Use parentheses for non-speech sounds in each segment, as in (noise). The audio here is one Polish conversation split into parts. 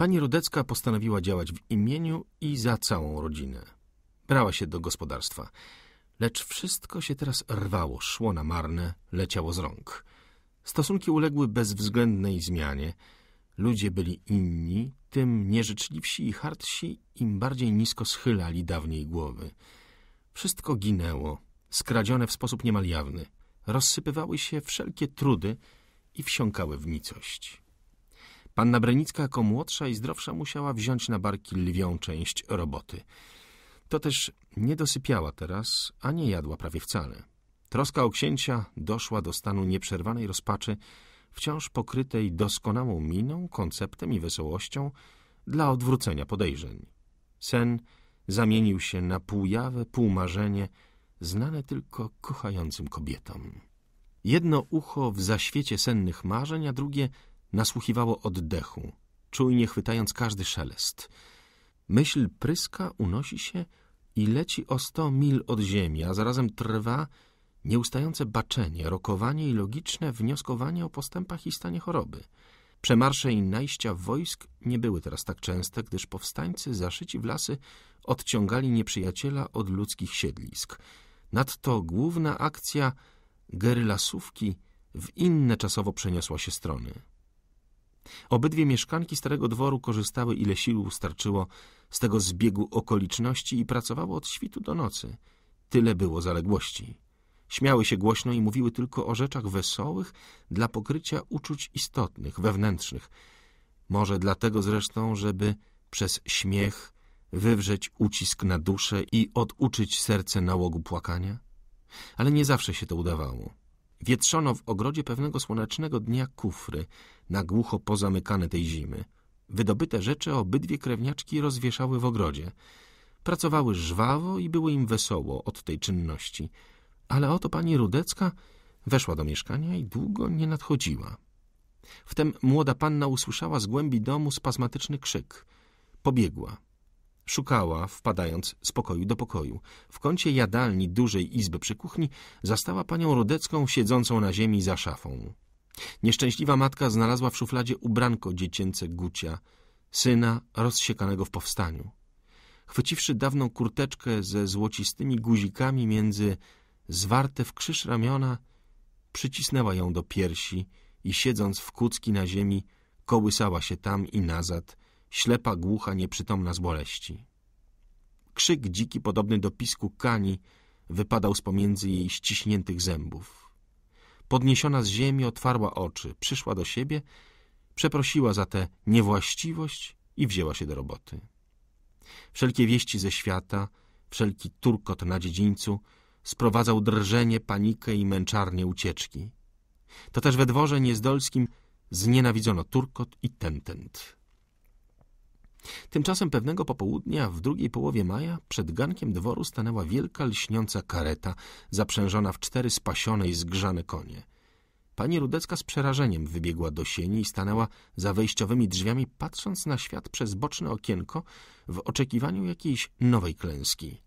Pani Rudecka postanowiła działać w imieniu i za całą rodzinę. Brała się do gospodarstwa. Lecz wszystko się teraz rwało, szło na marne, leciało z rąk. Stosunki uległy bezwzględnej zmianie. Ludzie byli inni, tym nieżyczliwsi i hardsi, im bardziej nisko schylali dawniej głowy. Wszystko ginęło, skradzione w sposób niemal jawny. Rozsypywały się wszelkie trudy i wsiąkały w nicość. Panna Brenicka jako młodsza i zdrowsza musiała wziąć na barki lwią część roboty. To też nie dosypiała teraz, a nie jadła prawie wcale. Troska o księcia doszła do stanu nieprzerwanej rozpaczy, wciąż pokrytej doskonałą miną, konceptem i wesołością dla odwrócenia podejrzeń. Sen zamienił się na półjawę, półmarzenie, znane tylko kochającym kobietom. Jedno ucho w zaświecie sennych marzeń, a drugie – Nasłuchiwało oddechu, czujnie chwytając każdy szelest. Myśl pryska, unosi się i leci o sto mil od ziemi, a zarazem trwa nieustające baczenie, rokowanie i logiczne wnioskowanie o postępach i stanie choroby. Przemarsze i najścia wojsk nie były teraz tak częste, gdyż powstańcy zaszyci w lasy odciągali nieprzyjaciela od ludzkich siedlisk. Nadto główna akcja gerylasówki w inne czasowo przeniosła się strony. Obydwie mieszkanki starego dworu korzystały ile sił starczyło z tego zbiegu okoliczności i pracowały od świtu do nocy. Tyle było zaległości. Śmiały się głośno i mówiły tylko o rzeczach wesołych dla pokrycia uczuć istotnych, wewnętrznych. Może dlatego zresztą, żeby przez śmiech wywrzeć ucisk na duszę i oduczyć serce nałogu płakania? Ale nie zawsze się to udawało. Wietrzono w ogrodzie pewnego słonecznego dnia kufry, na głucho pozamykane tej zimy. Wydobyte rzeczy obydwie krewniaczki rozwieszały w ogrodzie. Pracowały żwawo i było im wesoło od tej czynności. Ale oto pani Rudecka weszła do mieszkania i długo nie nadchodziła. Wtem młoda panna usłyszała z głębi domu spazmatyczny krzyk. Pobiegła. Szukała, wpadając z pokoju do pokoju. W kącie jadalni dużej izby przy kuchni zastała panią Rodecką siedzącą na ziemi za szafą. Nieszczęśliwa matka znalazła w szufladzie ubranko dziecięce Gucia, syna rozsiekanego w powstaniu. Chwyciwszy dawną kurteczkę ze złocistymi guzikami między zwarte w krzyż ramiona, przycisnęła ją do piersi i siedząc w kucki na ziemi, kołysała się tam i nazad, ślepa, głucha, nieprzytomna z boleści. Krzyk dziki, podobny do pisku kani, wypadał z pomiędzy jej ściśniętych zębów. Podniesiona z ziemi otwarła oczy, przyszła do siebie, przeprosiła za tę niewłaściwość i wzięła się do roboty. Wszelkie wieści ze świata, wszelki turkot na dziedzińcu sprowadzał drżenie, panikę i męczarnie ucieczki. To też we dworze niezdolskim znienawidzono turkot i tentent. Tymczasem pewnego popołudnia w drugiej połowie maja przed gankiem dworu stanęła wielka lśniąca kareta zaprzężona w cztery spasione i zgrzane konie. Pani Rudecka z przerażeniem wybiegła do sieni i stanęła za wejściowymi drzwiami, patrząc na świat przez boczne okienko w oczekiwaniu jakiejś nowej klęski.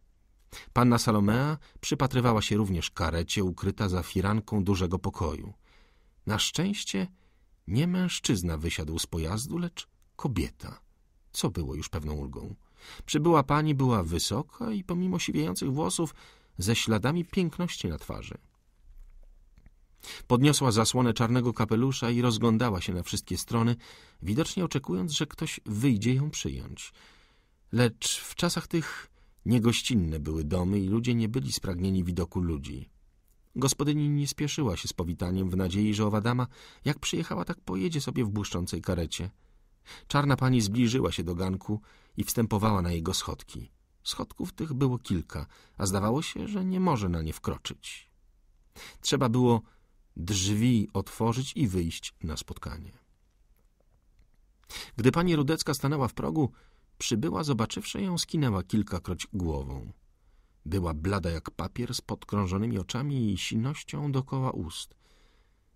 Panna Salomea przypatrywała się również karecie ukryta za firanką dużego pokoju. Na szczęście nie mężczyzna wysiadł z pojazdu, lecz kobieta co było już pewną ulgą. Przybyła pani była wysoka i pomimo siwiejących włosów ze śladami piękności na twarzy. Podniosła zasłonę czarnego kapelusza i rozglądała się na wszystkie strony, widocznie oczekując, że ktoś wyjdzie ją przyjąć. Lecz w czasach tych niegościnne były domy i ludzie nie byli spragnieni widoku ludzi. Gospodyni nie spieszyła się z powitaniem w nadziei, że owa dama, jak przyjechała, tak pojedzie sobie w błyszczącej karecie – Czarna pani zbliżyła się do ganku i wstępowała na jego schodki. Schodków tych było kilka, a zdawało się, że nie może na nie wkroczyć. Trzeba było drzwi otworzyć i wyjść na spotkanie. Gdy pani Rudecka stanęła w progu, przybyła, zobaczywszy ją, skinęła kilkakroć głową. Była blada jak papier, z podkrążonymi oczami i sinością dokoła ust.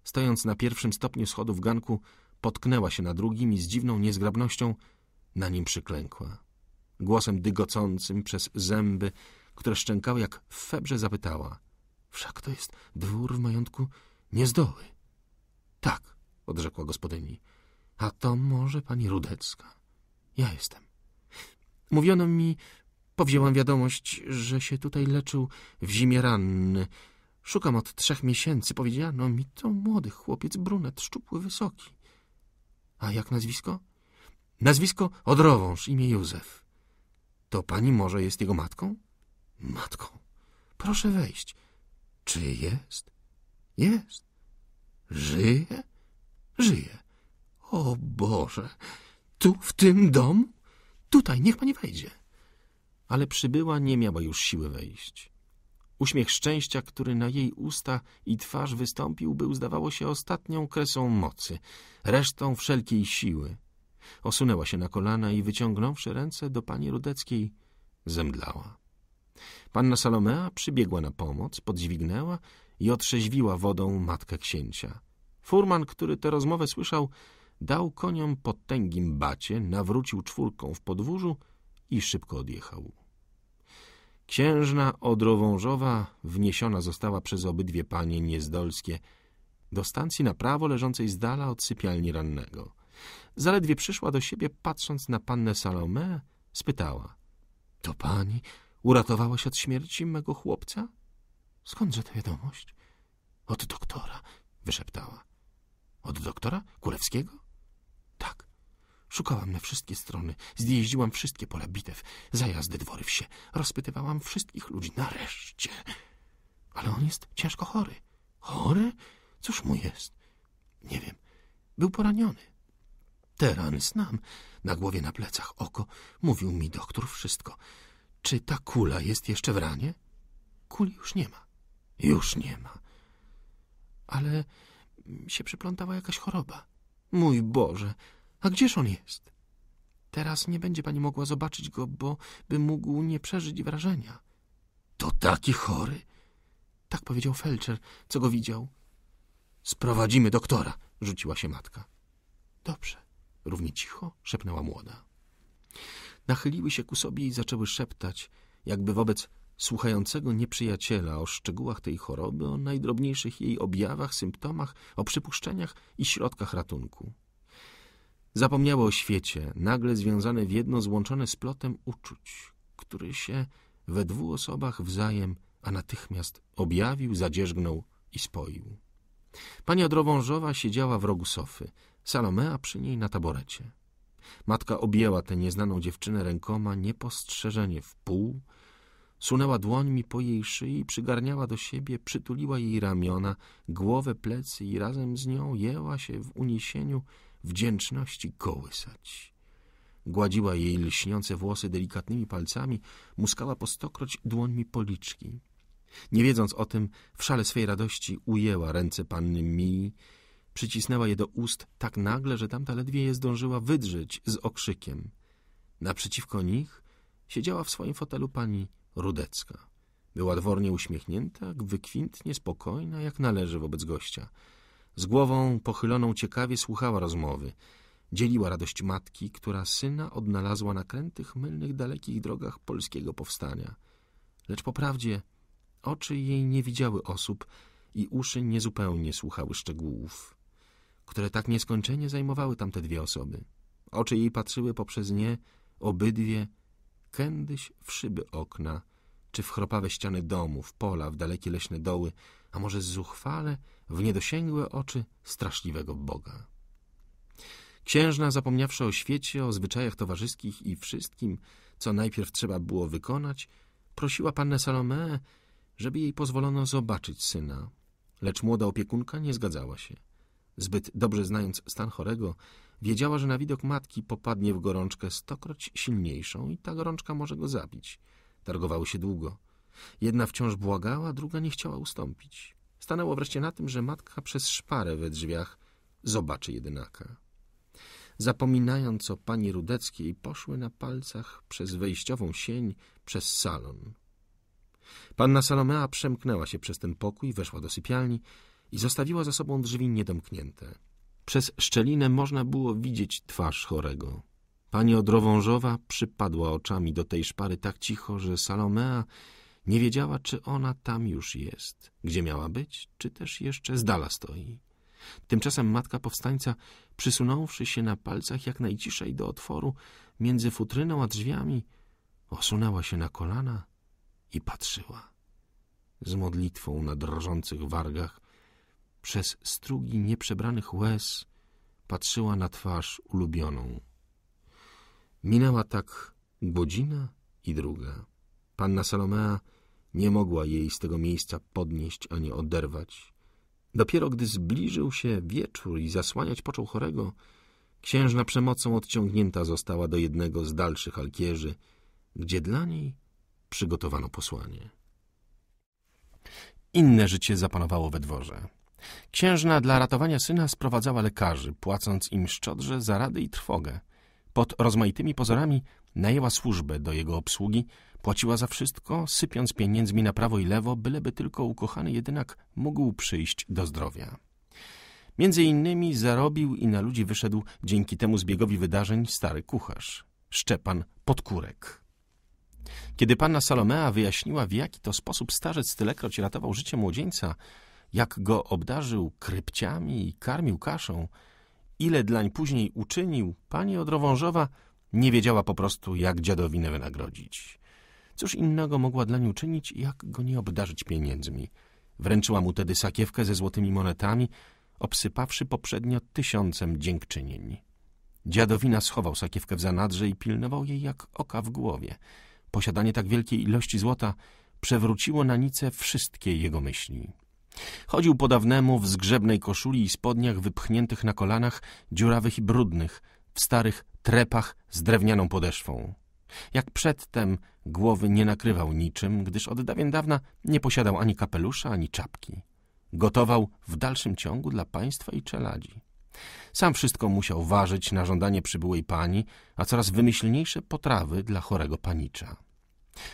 Stojąc na pierwszym stopniu schodów ganku, potknęła się na drugim i z dziwną niezgrabnością na nim przyklękła. Głosem dygocącym przez zęby, które szczękały jak w febrze, zapytała. Wszak to jest dwór w majątku niezdoły. Tak, odrzekła gospodyni. A to może pani Rudecka. Ja jestem. Mówiono mi, powzięłam wiadomość, że się tutaj leczył w zimie ranny. Szukam od trzech miesięcy, powiedziano mi to młody chłopiec, brunet, szczupły, wysoki. A jak nazwisko? Nazwisko Odrowąż, imię Józef. To pani może jest jego matką? Matką. Proszę wejść. Czy jest? Jest. Żyje? Żyje. O Boże! Tu, w tym domu? Tutaj, niech pani wejdzie. Ale przybyła nie miała już siły wejść. Uśmiech szczęścia, który na jej usta i twarz wystąpił, był, zdawało się, ostatnią kresą mocy, resztą wszelkiej siły. Osunęła się na kolana i wyciągnąwszy ręce do pani Rudeckiej, zemdlała. Panna Salomea przybiegła na pomoc, podźwignęła i otrzeźwiła wodą matkę księcia. Furman, który tę rozmowę słyszał, dał koniom potęgim bacie, nawrócił czwórką w podwórzu i szybko odjechał. Księżna Odrowążowa wniesiona została przez obydwie panie Niezdolskie do stacji na prawo leżącej z dala od sypialni rannego. Zaledwie przyszła do siebie, patrząc na pannę Salomę, spytała. — To pani uratowałaś od śmierci mego chłopca? — Skądże ta wiadomość? — Od doktora — wyszeptała. — Od doktora Kulewskiego? — Tak. Szukałam na wszystkie strony, zjeździłam wszystkie pola bitew, zajazdy, dwory, wsie. Rozpytywałam wszystkich ludzi, nareszcie. Ale on jest ciężko chory. Chory? Cóż mu jest? Nie wiem. Był poraniony. Te rany znam. Na głowie, na plecach, oko. Mówił mi doktor wszystko. Czy ta kula jest jeszcze w ranie? Kuli już nie ma. Już nie ma. Ale się przyplątała jakaś choroba. Mój Boże, a gdzież on jest? Teraz nie będzie pani mogła zobaczyć go, bo by mógł nie przeżyć wrażenia. To taki chory? Tak powiedział felczer, co go widział. Sprowadzimy doktora, rzuciła się matka. Dobrze, równie cicho szepnęła młoda. Nachyliły się ku sobie i zaczęły szeptać, jakby wobec słuchającego nieprzyjaciela o szczegółach tej choroby, o najdrobniejszych jej objawach, symptomach, o przypuszczeniach i środkach ratunku. Zapomniały o świecie, nagle związane w jedno, złączone z plotem uczuć, który się we dwóch osobach wzajem, a natychmiast objawił, zadzierzgnął i spoił. Pani Odrowążowa siedziała w rogu sofy, Salomea przy niej na taborecie. Matka objęła tę nieznaną dziewczynę rękoma niepostrzeżenie w pół, sunęła dłońmi po jej szyi, przygarniała do siebie, przytuliła jej ramiona, głowę, plecy i razem z nią jęła się w uniesieniu wdzięczności kołysać. Gładziła jej lśniące włosy delikatnymi palcami, muskała po stokroć dłońmi policzki. Nie wiedząc o tym, w szale swej radości ujęła ręce panny Mii, przycisnęła je do ust tak nagle, że tamta ledwie je zdążyła wydrzeć z okrzykiem. Naprzeciwko nich siedziała w swoim fotelu pani Rudecka. Była dwornie uśmiechnięta, wykwintnie spokojna, jak należy wobec gościa – z głową pochyloną ciekawie słuchała rozmowy. Dzieliła radość matki, która syna odnalazła na krętych, mylnych, dalekich drogach polskiego powstania. Lecz po prawdzie oczy jej nie widziały osób i uszy niezupełnie słuchały szczegółów, które tak nieskończenie zajmowały tamte dwie osoby. Oczy jej patrzyły poprzez nie, obydwie, kędyś w szyby okna, czy w chropawe ściany domów, pola, w dalekie leśne doły, a może zuchwale w niedosięgłe oczy straszliwego Boga. Księżna, zapomniawszy o świecie, o zwyczajach towarzyskich i wszystkim, co najpierw trzeba było wykonać, prosiła pannę Salome, żeby jej pozwolono zobaczyć syna, lecz młoda opiekunka nie zgadzała się. Zbyt dobrze znając stan chorego, wiedziała, że na widok matki popadnie w gorączkę stokroć silniejszą i ta gorączka może go zabić. Targowały się długo. Jedna wciąż błagała, druga nie chciała ustąpić. Stanęło wreszcie na tym, że matka przez szparę we drzwiach zobaczy jedynaka. Zapominając o pani Rudeckiej, poszły na palcach przez wejściową sień, przez salon. Panna Salomea przemknęła się przez ten pokój, weszła do sypialni i zostawiła za sobą drzwi niedomknięte. Przez szczelinę można było widzieć twarz chorego. Pani Odrowążowa przypadła oczami do tej szpary tak cicho, że Salomea nie wiedziała, czy ona tam już jest, gdzie miała być, czy też jeszcze z dala stoi. Tymczasem matka powstańca, przysunąwszy się na palcach jak najciszej do otworu między futryną a drzwiami, osunęła się na kolana i patrzyła. Z modlitwą na drżących wargach, przez strugi nieprzebranych łez, patrzyła na twarz ulubioną. Minęła tak godzina i druga. Panna Salomea nie mogła jej z tego miejsca podnieść ani oderwać. Dopiero gdy zbliżył się wieczór i zasłaniać począł chorego, księżna przemocą odciągnięta została do jednego z dalszych alkierzy, gdzie dla niej przygotowano posłanie. Inne życie zapanowało we dworze. Księżna dla ratowania syna sprowadzała lekarzy, płacąc im szczodrze za rady i trwogę – pod rozmaitymi pozorami najęła służbę do jego obsługi, płaciła za wszystko, sypiąc pieniędzmi na prawo i lewo, byleby tylko ukochany jednak mógł przyjść do zdrowia. Między innymi zarobił i na ludzi wyszedł dzięki temu zbiegowi wydarzeń stary kucharz, Szczepan Podkurek. Kiedy panna Salomea wyjaśniła, w jaki to sposób starzec tylekroć ratował życie młodzieńca, jak go obdarzył krypciami i karmił kaszą, Ile dlań później uczynił, pani Odrowążowa nie wiedziała po prostu, jak dziadowinę wynagrodzić. Cóż innego mogła dlań uczynić, jak go nie obdarzyć pieniędzmi. Wręczyła mu tedy sakiewkę ze złotymi monetami, obsypawszy poprzednio tysiącem dziękczynień. Dziadowina schował sakiewkę w zanadrze i pilnował jej jak oka w głowie. Posiadanie tak wielkiej ilości złota przewróciło na nice wszystkie jego myśli. Chodził po dawnemu w zgrzebnej koszuli i spodniach wypchniętych na kolanach, dziurawych i brudnych, w starych trepach z drewnianą podeszwą. Jak przedtem głowy nie nakrywał niczym, gdyż od dawien dawna nie posiadał ani kapelusza, ani czapki. Gotował w dalszym ciągu dla państwa i czeladzi. Sam wszystko musiał ważyć na żądanie przybyłej pani, a coraz wymyślniejsze potrawy dla chorego panicza.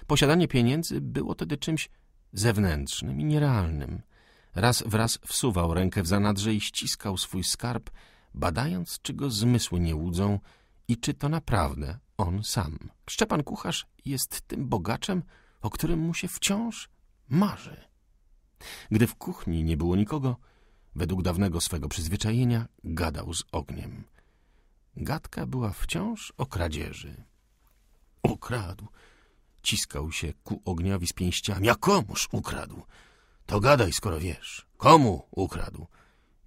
Posiadanie pieniędzy było tedy czymś zewnętrznym i nierealnym, Raz wraz wsuwał rękę w zanadrze i ściskał swój skarb, badając, czy go zmysły nie łudzą i czy to naprawdę on sam. Szczepan Kucharz jest tym bogaczem, o którym mu się wciąż marzy. Gdy w kuchni nie było nikogo, według dawnego swego przyzwyczajenia gadał z ogniem. Gadka była wciąż o kradzieży. Ukradł! Ciskał się ku ogniowi z pięściami. A komuż ukradł? To gadaj, skoro wiesz. Komu ukradł?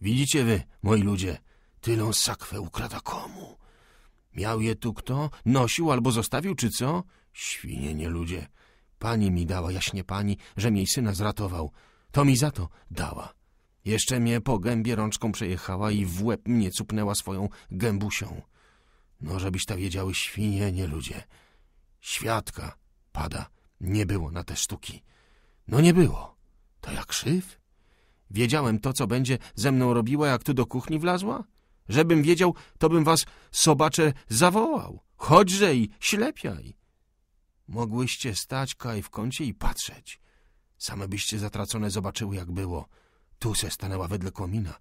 Widzicie wy, moi ludzie, tylą sakwę ukrada komu? Miał je tu kto? Nosił albo zostawił, czy co? Świnie nie ludzie. Pani mi dała, jaśnie pani, że mi syna zratował. To mi za to dała. Jeszcze mnie po gębie rączką przejechała i w łeb mnie cupnęła swoją gębusią. No, żebyś ta wiedziały, świnie nie ludzie. Świadka, pada, nie było na te sztuki. No nie było. To jak krzyw? Wiedziałem to, co będzie ze mną robiła, jak tu do kuchni wlazła? Żebym wiedział, to bym was, sobacze, zawołał. Chodźże i ślepiaj. Mogłyście stać kaj w kącie i patrzeć. Same byście zatracone zobaczyły, jak było. Tu se stanęła wedle komina.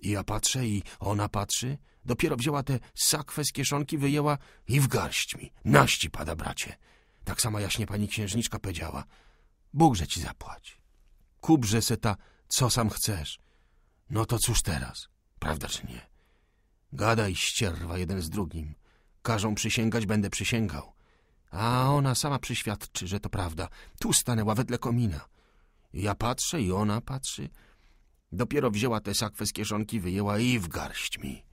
I ja patrzę, i ona patrzy. Dopiero wzięła tę sakwę z kieszonki, wyjęła i w garść mi. Naści pada, bracie. Tak sama jaśnie pani księżniczka powiedziała. Bóg, że ci zapłać kubrze se ta, co sam chcesz. No to cóż teraz, prawda czy nie? Gadaj, ścierwa, jeden z drugim. Każą przysięgać, będę przysięgał. A ona sama przyświadczy, że to prawda. Tu stanęła wedle komina. Ja patrzę i ona patrzy. Dopiero wzięła tę sakwę z kieszonki, wyjęła i w garść mi.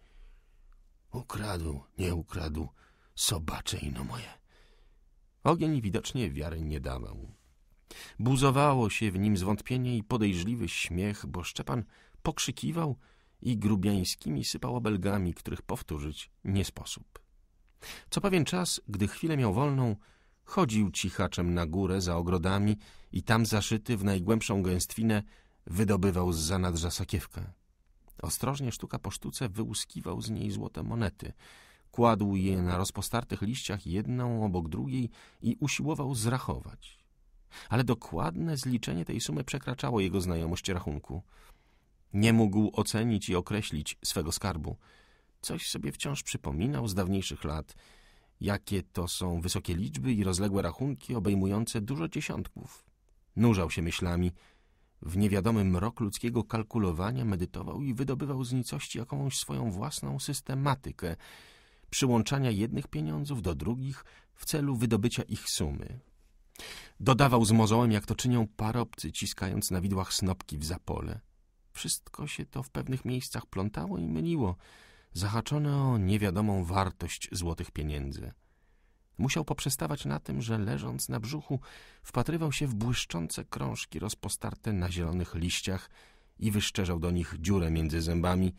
Ukradł, nie ukradł, sobacze ino moje. Ogień widocznie wiary nie dawał. Buzowało się w nim zwątpienie i podejrzliwy śmiech, bo Szczepan pokrzykiwał i grubiańskimi sypał obelgami, których powtórzyć nie sposób. Co pewien czas, gdy chwilę miał wolną, chodził cichaczem na górę za ogrodami i tam zaszyty w najgłębszą gęstwinę wydobywał z zanadrza sakiewkę. Ostrożnie sztuka po sztuce wyłuskiwał z niej złote monety. Kładł je na rozpostartych liściach jedną obok drugiej i usiłował zrachować ale dokładne zliczenie tej sumy przekraczało jego znajomość rachunku. Nie mógł ocenić i określić swego skarbu. Coś sobie wciąż przypominał z dawniejszych lat, jakie to są wysokie liczby i rozległe rachunki obejmujące dużo dziesiątków. Nurzał się myślami. W niewiadomym mrok ludzkiego kalkulowania medytował i wydobywał z nicości jakąś swoją własną systematykę przyłączania jednych pieniądzów do drugich w celu wydobycia ich sumy. Dodawał z mozołem, jak to czynią parobcy, ciskając na widłach snopki w zapole. Wszystko się to w pewnych miejscach plątało i myliło, zahaczone o niewiadomą wartość złotych pieniędzy. Musiał poprzestawać na tym, że leżąc na brzuchu wpatrywał się w błyszczące krążki rozpostarte na zielonych liściach i wyszczerzał do nich dziurę między zębami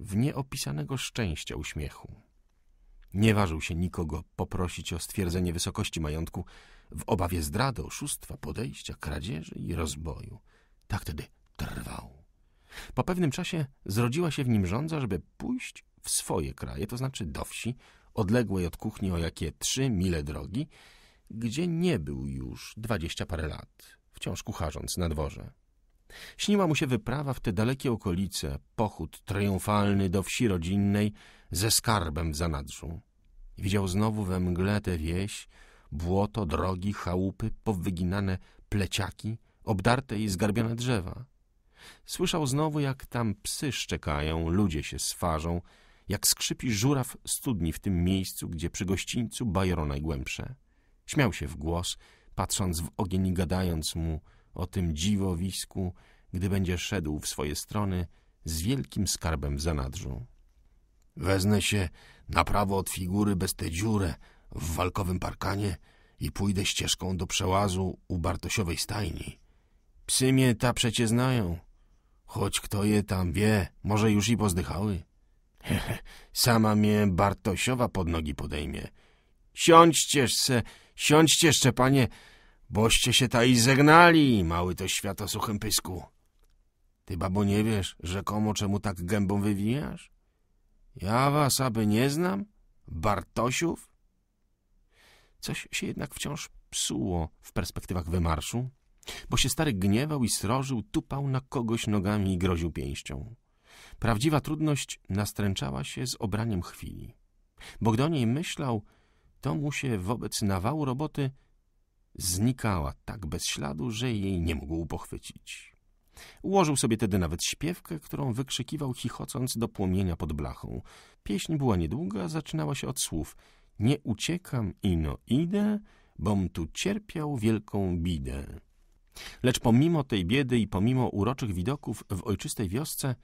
w nieopisanego szczęścia uśmiechu. Nie ważył się nikogo poprosić o stwierdzenie wysokości majątku, w obawie zdrady, oszustwa, podejścia, kradzieży i rozboju. Tak tedy trwał. Po pewnym czasie zrodziła się w nim żądza, żeby pójść w swoje kraje, to znaczy do wsi, odległej od kuchni o jakie trzy mile drogi, gdzie nie był już dwadzieścia parę lat, wciąż kucharząc na dworze. Śniła mu się wyprawa w te dalekie okolice, pochód triumfalny do wsi rodzinnej ze skarbem w zanadrzu. Widział znowu we mgle tę wieś, błoto, drogi, chałupy, powyginane pleciaki, obdarte i zgarbione drzewa. Słyszał znowu, jak tam psy szczekają, ludzie się swarzą, jak skrzypi żuraw studni w tym miejscu, gdzie przy gościńcu bajero najgłębsze. Śmiał się w głos, patrząc w ogień i gadając mu o tym dziwowisku, gdy będzie szedł w swoje strony z wielkim skarbem w zanadrzu. Weznę się na prawo od figury bez tę dziurę, w walkowym parkanie i pójdę ścieżką do przełazu u Bartosiowej stajni. Psy mnie ta przecie znają. Choć kto je tam wie, może już i pozdychały. (laughs) Sama mnie Bartosiowa pod nogi podejmie. Siądźcież se, siądźcie panie. boście się ta i zegnali, mały to świat o suchym pysku. Ty, babo, nie wiesz rzekomo, czemu tak gębą wywijasz? Ja was aby nie znam? Bartosiów? Coś się jednak wciąż psuło w perspektywach wymarszu, bo się stary gniewał i srożył, tupał na kogoś nogami i groził pięścią. Prawdziwa trudność nastręczała się z obraniem chwili. Bo gdy o niej myślał, to mu się wobec nawału roboty znikała tak bez śladu, że jej nie mógł pochwycić. Ułożył sobie tedy nawet śpiewkę, którą wykrzykiwał chichocąc do płomienia pod blachą. Pieśń była niedługa, zaczynała się od słów – nie uciekam, ino idę, bom tu cierpiał wielką bidę. Lecz pomimo tej biedy i pomimo uroczych widoków w ojczystej wiosce,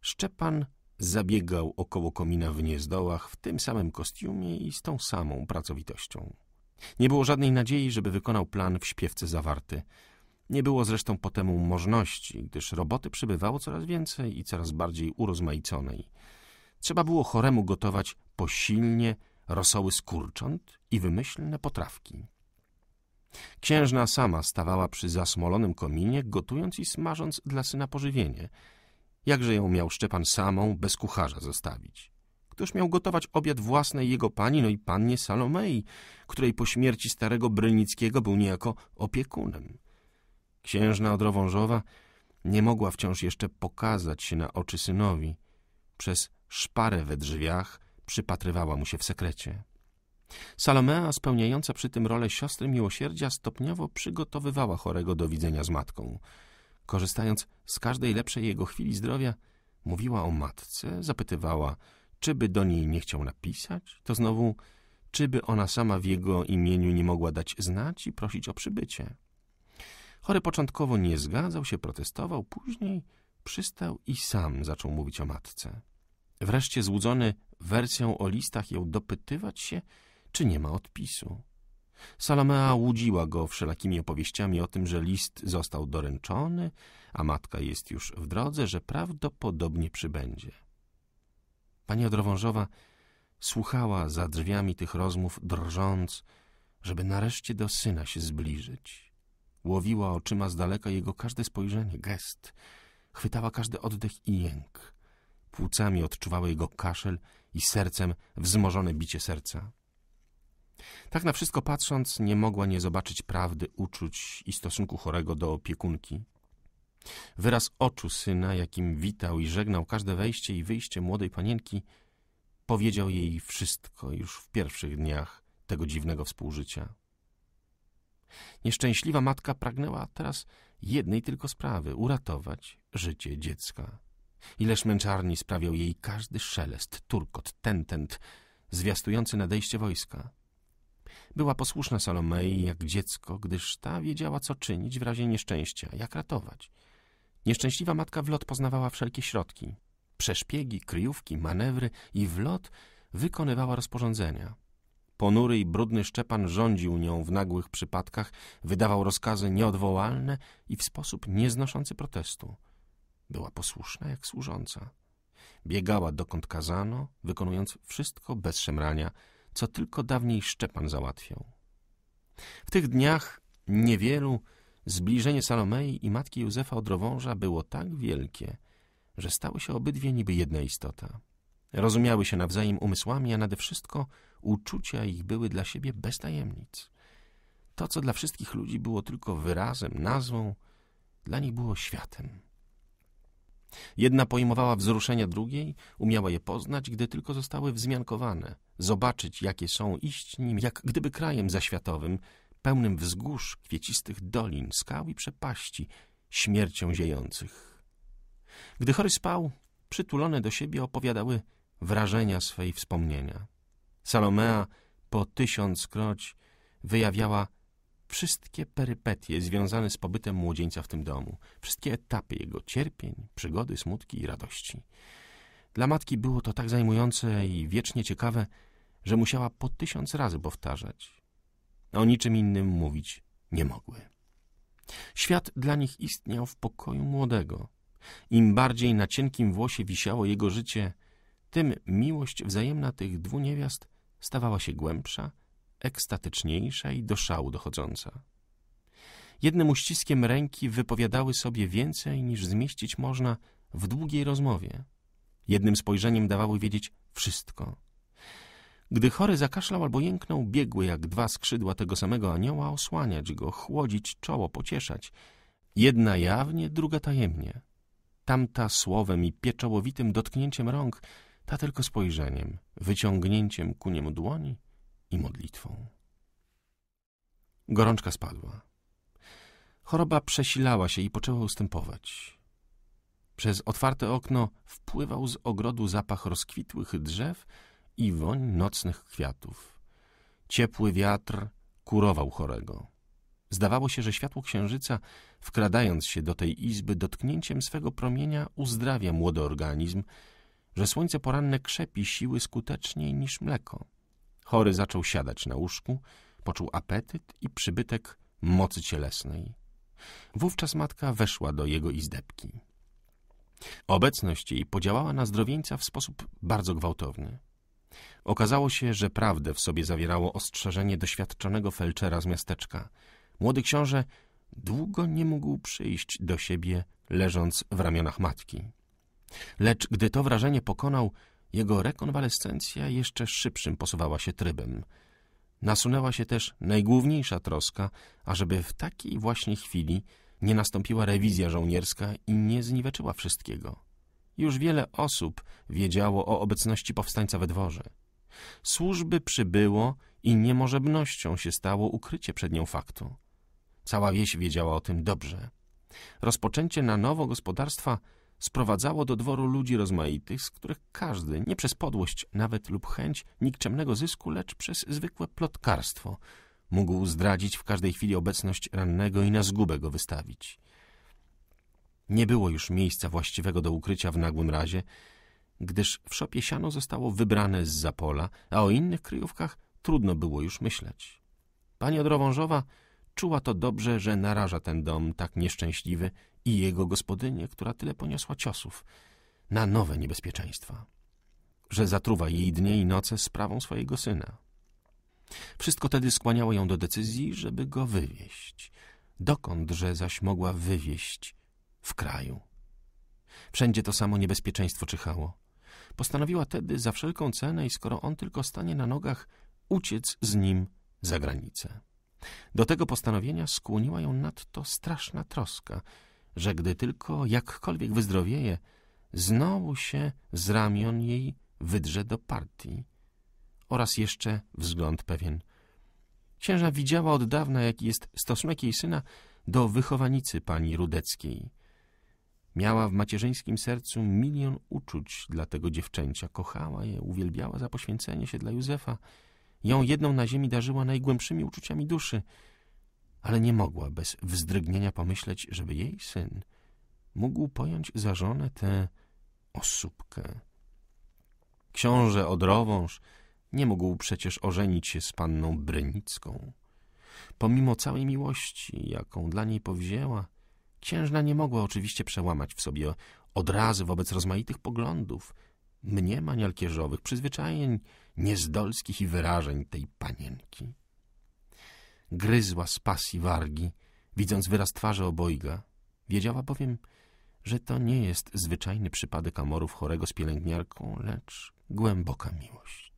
Szczepan zabiegał około komina w Niezdołach w tym samym kostiumie i z tą samą pracowitością. Nie było żadnej nadziei, żeby wykonał plan w śpiewce zawarty. Nie było zresztą po temu możności, gdyż roboty przybywało coraz więcej i coraz bardziej urozmaiconej. Trzeba było choremu gotować posilnie, rosoły z kurcząt i wymyślne potrawki. Księżna sama stawała przy zasmolonym kominie, gotując i smażąc dla syna pożywienie. Jakże ją miał Szczepan samą, bez kucharza zostawić? Któż miał gotować obiad własnej jego pani, no i pannie Salomei, której po śmierci starego Brylnickiego był niejako opiekunem? Księżna Odrowążowa nie mogła wciąż jeszcze pokazać się na oczy synowi. Przez szparę we drzwiach przypatrywała mu się w sekrecie. Salomea, spełniająca przy tym rolę siostry miłosierdzia, stopniowo przygotowywała chorego do widzenia z matką. Korzystając z każdej lepszej jego chwili zdrowia, mówiła o matce, zapytywała, czy by do niej nie chciał napisać, to znowu, czy by ona sama w jego imieniu nie mogła dać znać i prosić o przybycie. Chory początkowo nie zgadzał się, protestował, później przystał i sam zaczął mówić o matce wreszcie złudzony wersją o listach ją dopytywać się, czy nie ma odpisu. Salomea łudziła go wszelakimi opowieściami o tym, że list został doręczony, a matka jest już w drodze, że prawdopodobnie przybędzie. Pani Odrowążowa słuchała za drzwiami tych rozmów drżąc, żeby nareszcie do syna się zbliżyć. Łowiła oczyma z daleka jego każde spojrzenie, gest, chwytała każdy oddech i jęk płucami odczuwały jego kaszel i sercem wzmożone bicie serca. Tak na wszystko patrząc, nie mogła nie zobaczyć prawdy, uczuć i stosunku chorego do opiekunki. Wyraz oczu syna, jakim witał i żegnał każde wejście i wyjście młodej panienki, powiedział jej wszystko już w pierwszych dniach tego dziwnego współżycia. Nieszczęśliwa matka pragnęła teraz jednej tylko sprawy – uratować życie dziecka. Ileż męczarni sprawiał jej każdy szelest, turkot, tentent, zwiastujący nadejście wojska. Była posłuszna Salomei jak dziecko, gdyż ta wiedziała, co czynić w razie nieszczęścia, jak ratować. Nieszczęśliwa matka w lot poznawała wszelkie środki. Przeszpiegi, kryjówki, manewry i w lot wykonywała rozporządzenia. Ponury i brudny Szczepan rządził nią w nagłych przypadkach, wydawał rozkazy nieodwołalne i w sposób nieznoszący protestu. Była posłuszna jak służąca. Biegała dokąd kazano, wykonując wszystko bez szemrania, co tylko dawniej Szczepan załatwiał. W tych dniach niewielu zbliżenie Salomei i matki Józefa od Rowąża było tak wielkie, że stały się obydwie niby jedna istota. Rozumiały się nawzajem umysłami, a nade wszystko uczucia ich były dla siebie bez tajemnic. To, co dla wszystkich ludzi było tylko wyrazem, nazwą, dla nich było światem. Jedna pojmowała wzruszenia drugiej, umiała je poznać, gdy tylko zostały wzmiankowane, zobaczyć, jakie są, iść nim, jak gdyby krajem zaświatowym, pełnym wzgórz, kwiecistych dolin, skał i przepaści, śmiercią ziejących. Gdy chory spał, przytulone do siebie opowiadały wrażenia swej wspomnienia. Salomea po tysiąc kroć wyjawiała wszystkie perypetie związane z pobytem młodzieńca w tym domu, wszystkie etapy jego cierpień, przygody, smutki i radości. Dla matki było to tak zajmujące i wiecznie ciekawe, że musiała po tysiąc razy powtarzać. O niczym innym mówić nie mogły. Świat dla nich istniał w pokoju młodego. Im bardziej na cienkim włosie wisiało jego życie, tym miłość wzajemna tych dwu niewiast stawała się głębsza ekstatyczniejsza i do szału dochodząca. Jednym uściskiem ręki wypowiadały sobie więcej niż zmieścić można w długiej rozmowie. Jednym spojrzeniem dawały wiedzieć wszystko. Gdy chory zakaszlał albo jęknął, biegły jak dwa skrzydła tego samego anioła osłaniać go, chłodzić czoło, pocieszać. Jedna jawnie, druga tajemnie. Tamta słowem i pieczołowitym dotknięciem rąk, ta tylko spojrzeniem, wyciągnięciem ku niemu dłoni — i modlitwą. Gorączka spadła. Choroba przesilała się i poczęła ustępować. Przez otwarte okno wpływał z ogrodu zapach rozkwitłych drzew i woń nocnych kwiatów. Ciepły wiatr kurował chorego. Zdawało się, że światło księżyca, wkradając się do tej izby, dotknięciem swego promienia uzdrawia młody organizm, że słońce poranne krzepi siły skuteczniej niż mleko. Chory zaczął siadać na łóżku, poczuł apetyt i przybytek mocy cielesnej. Wówczas matka weszła do jego izdebki. Obecność jej podziałała na zdrowieńca w sposób bardzo gwałtowny. Okazało się, że prawdę w sobie zawierało ostrzeżenie doświadczonego felczera z miasteczka. Młody książę długo nie mógł przyjść do siebie, leżąc w ramionach matki. Lecz gdy to wrażenie pokonał, jego rekonwalescencja jeszcze szybszym posuwała się trybem. Nasunęła się też najgłówniejsza troska, ażeby w takiej właśnie chwili nie nastąpiła rewizja żołnierska i nie zniweczyła wszystkiego. Już wiele osób wiedziało o obecności powstańca we dworze. Służby przybyło i niemożebnością się stało ukrycie przed nią faktu. Cała wieś wiedziała o tym dobrze. Rozpoczęcie na nowo gospodarstwa sprowadzało do dworu ludzi rozmaitych, z których każdy, nie przez podłość nawet lub chęć nikczemnego zysku, lecz przez zwykłe plotkarstwo, mógł zdradzić w każdej chwili obecność rannego i na zgubę go wystawić. Nie było już miejsca właściwego do ukrycia w nagłym razie, gdyż w szopie siano zostało wybrane z zapola, a o innych kryjówkach trudno było już myśleć. Pani Odrowążowa czuła to dobrze, że naraża ten dom tak nieszczęśliwy i jego gospodynię, która tyle poniosła ciosów na nowe niebezpieczeństwa, że zatruwa jej dnie i noce sprawą swojego syna. Wszystko tedy skłaniało ją do decyzji, żeby go wywieźć. Dokądże zaś mogła wywieźć w kraju? Wszędzie to samo niebezpieczeństwo czyhało. Postanowiła tedy za wszelką cenę i skoro on tylko stanie na nogach, uciec z nim za granicę. Do tego postanowienia skłoniła ją nadto straszna troska – że gdy tylko jakkolwiek wyzdrowieje, znowu się z ramion jej wydrze do partii. Oraz jeszcze wzgląd pewien. Księża widziała od dawna, jaki jest stosunek jej syna do wychowanicy pani Rudeckiej. Miała w macierzyńskim sercu milion uczuć dla tego dziewczęcia. Kochała je, uwielbiała za poświęcenie się dla Józefa. Ją jedną na ziemi darzyła najgłębszymi uczuciami duszy – ale nie mogła bez wzdrygnienia pomyśleć, żeby jej syn mógł pojąć za żonę tę osóbkę. Książę Odrowąż nie mógł przecież ożenić się z panną Brynicką. Pomimo całej miłości, jaką dla niej powzięła, księżna nie mogła oczywiście przełamać w sobie odrazy wobec rozmaitych poglądów, mniemań alkierzowych, przyzwyczajeń niezdolskich i wyrażeń tej panienki gryzła z pasji wargi, widząc wyraz twarzy obojga. Wiedziała bowiem, że to nie jest zwyczajny przypadek amorów chorego z pielęgniarką, lecz głęboka miłość.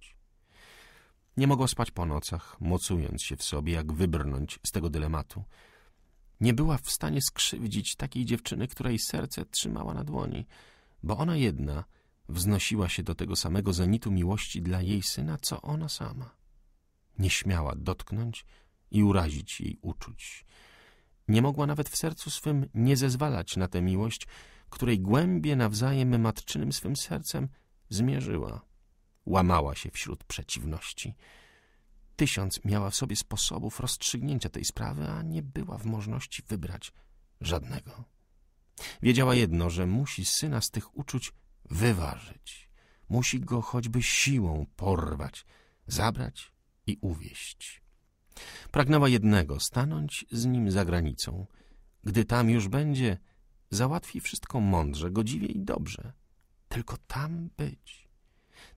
Nie mogła spać po nocach, mocując się w sobie, jak wybrnąć z tego dylematu. Nie była w stanie skrzywdzić takiej dziewczyny, której serce trzymała na dłoni, bo ona jedna wznosiła się do tego samego zenitu miłości dla jej syna, co ona sama. Nie śmiała dotknąć i urazić jej uczuć. Nie mogła nawet w sercu swym nie zezwalać na tę miłość, której głębie nawzajem matczynym swym sercem zmierzyła. Łamała się wśród przeciwności. Tysiąc miała w sobie sposobów rozstrzygnięcia tej sprawy, a nie była w możności wybrać żadnego. Wiedziała jedno, że musi syna z tych uczuć wyważyć. Musi go choćby siłą porwać, zabrać i uwieść. Pragnęła jednego — stanąć z nim za granicą. Gdy tam już będzie, załatwi wszystko mądrze, godziwie i dobrze. Tylko tam być.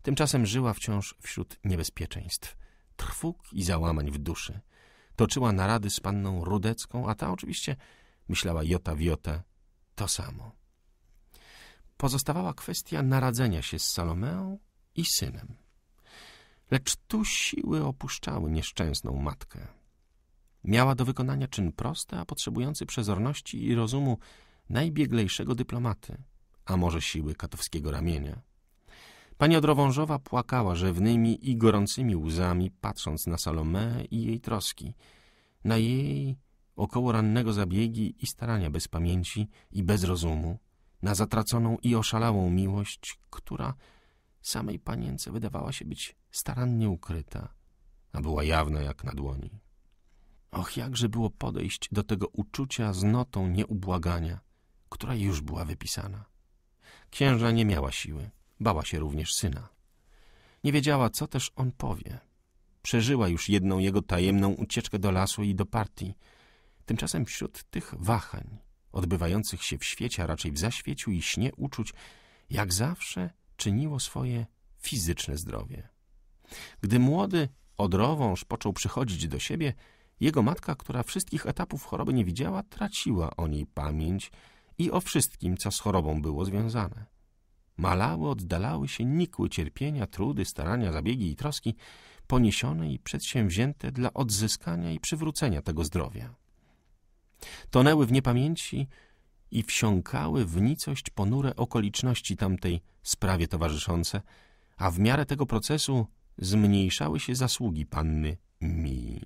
Tymczasem żyła wciąż wśród niebezpieczeństw, trwóg i załamań w duszy. Toczyła narady z panną Rudecką, a ta oczywiście myślała jota w jota to samo. Pozostawała kwestia naradzenia się z Salomeą i synem. Lecz tu siły opuszczały nieszczęsną matkę. Miała do wykonania czyn prosty, a potrzebujący przezorności i rozumu najbieglejszego dyplomaty, a może siły katowskiego ramienia. Pani Odrowążowa płakała rzewnymi i gorącymi łzami, patrząc na Salomę i jej troski, na jej około rannego zabiegi i starania bez pamięci i bez rozumu, na zatraconą i oszalałą miłość, która samej panience wydawała się być starannie ukryta, a była jawna jak na dłoni. Och, jakże było podejść do tego uczucia z notą nieubłagania, która już była wypisana. Księżna nie miała siły, bała się również syna. Nie wiedziała, co też on powie. Przeżyła już jedną jego tajemną ucieczkę do lasu i do partii. Tymczasem wśród tych wahań, odbywających się w świecie, a raczej w zaświeciu i śnie uczuć, jak zawsze czyniło swoje fizyczne zdrowie. Gdy młody odrowąż począł przychodzić do siebie, jego matka, która wszystkich etapów choroby nie widziała, traciła o niej pamięć i o wszystkim, co z chorobą było związane. Malały, oddalały się, nikły cierpienia, trudy, starania, zabiegi i troski poniesione i przedsięwzięte dla odzyskania i przywrócenia tego zdrowia. Tonęły w niepamięci i wsiąkały w nicość ponure okoliczności tamtej sprawie towarzyszące, a w miarę tego procesu zmniejszały się zasługi panny mi.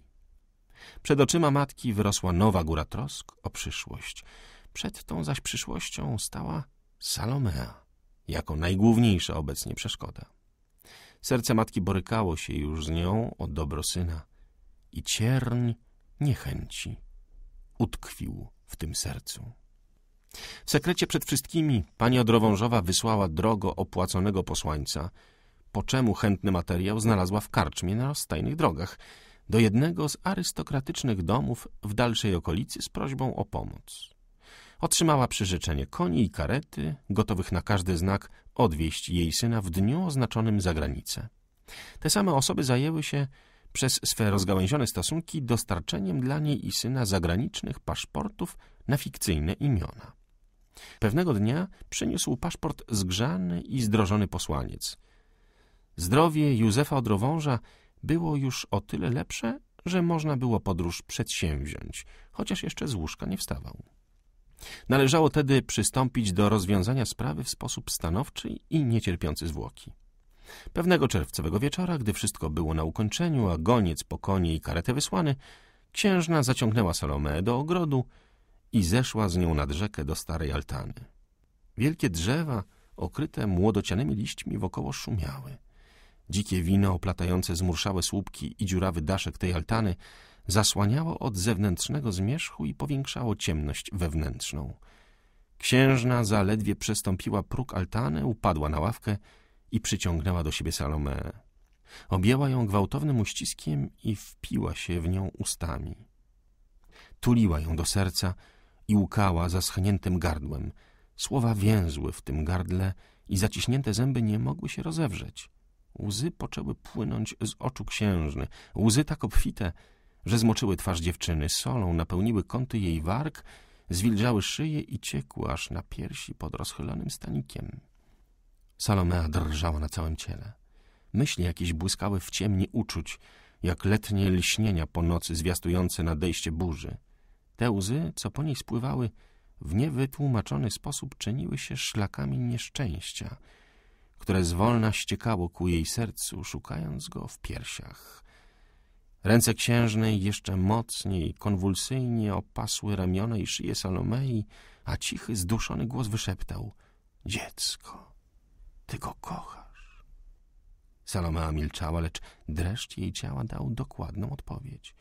Przed oczyma matki wyrosła nowa góra trosk o przyszłość. Przed tą zaś przyszłością stała Salomea, jako najgłówniejsza obecnie przeszkoda. Serce matki borykało się już z nią o dobro syna i cierń niechęci utkwił w tym sercu. W sekrecie przed wszystkimi pani Odrowążowa wysłała drogo opłaconego posłańca, po czemu chętny materiał znalazła w karczmie na rozstajnych drogach, do jednego z arystokratycznych domów w dalszej okolicy z prośbą o pomoc. Otrzymała przyrzeczenie koni i karety, gotowych na każdy znak odwieźć jej syna w dniu oznaczonym za granicę. Te same osoby zajęły się przez swe rozgałęzione stosunki dostarczeniem dla niej i syna zagranicznych paszportów na fikcyjne imiona. Pewnego dnia przyniósł paszport zgrzany i zdrożony posłaniec. Zdrowie Józefa Odrowąża było już o tyle lepsze, że można było podróż przedsięwziąć, chociaż jeszcze z łóżka nie wstawał. Należało tedy przystąpić do rozwiązania sprawy w sposób stanowczy i niecierpiący zwłoki. Pewnego czerwcowego wieczora, gdy wszystko było na ukończeniu, a goniec po konie i karetę wysłany, księżna zaciągnęła Salomę do ogrodu i zeszła z nią nad rzekę do starej altany. Wielkie drzewa, okryte młodocianymi liśćmi, wokoło szumiały. Dzikie wino oplatające zmurszałe słupki i dziurawy daszek tej altany zasłaniało od zewnętrznego zmierzchu i powiększało ciemność wewnętrzną. Księżna zaledwie przestąpiła próg altany, upadła na ławkę i przyciągnęła do siebie Salomę. Objęła ją gwałtownym uściskiem i wpiła się w nią ustami. Tuliła ją do serca i łkała za gardłem. Słowa więzły w tym gardle i zaciśnięte zęby nie mogły się rozewrzeć. Łzy poczęły płynąć z oczu księżny, łzy tak obfite, że zmoczyły twarz dziewczyny, solą napełniły kąty jej warg, zwilżały szyję i ciekły aż na piersi pod rozchylonym stanikiem. Salomea drżała na całym ciele. Myśli jakieś błyskały w ciemni uczuć, jak letnie lśnienia po nocy zwiastujące nadejście burzy. Te łzy, co po niej spływały, w niewytłumaczony sposób czyniły się szlakami nieszczęścia, które zwolna ściekało ku jej sercu, szukając go w piersiach. Ręce księżnej jeszcze mocniej, konwulsyjnie opasły ramiona i szyję Salomei, a cichy, zduszony głos wyszeptał — Dziecko, ty go kochasz. Salomea milczała, lecz dreszcz jej ciała dał dokładną odpowiedź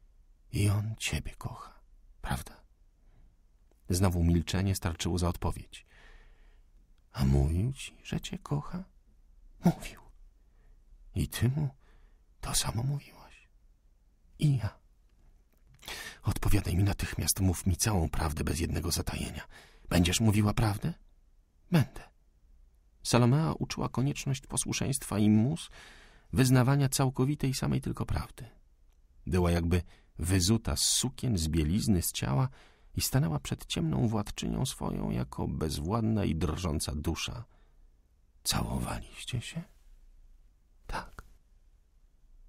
— I on ciebie kocha. Prawda. Znowu milczenie starczyło za odpowiedź. A mówił ci, że cię kocha? Mówił. I ty mu to samo mówiłaś. I ja. Odpowiadaj mi natychmiast, mów mi całą prawdę bez jednego zatajenia. Będziesz mówiła prawdę? Będę. Salomea uczuła konieczność posłuszeństwa i mus wyznawania całkowitej samej tylko prawdy. Była jakby wyzuta z sukien, z bielizny, z ciała i stanęła przed ciemną władczynią swoją jako bezwładna i drżąca dusza. Całowaliście się? Tak.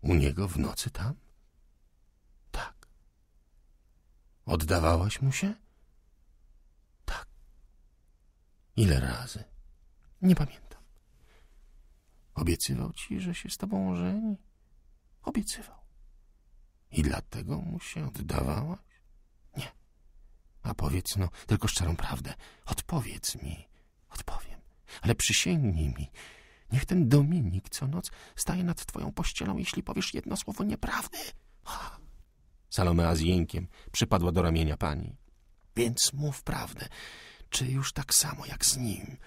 U niego w nocy tam? Tak. Oddawałaś mu się? Tak. Ile razy? Nie pamiętam. Obiecywał ci, że się z tobą żeni? Obiecywał. I dlatego mu się oddawałaś? Nie. A powiedz no, tylko szczerą prawdę. Odpowiedz mi. Odpowiem. Ale przysięgnij mi. Niech ten Dominik co noc staje nad twoją pościelą, jeśli powiesz jedno słowo nieprawdy. Ha. Salomea z jękiem przypadła do ramienia pani. Więc mów prawdę. Czy już tak samo jak z nim?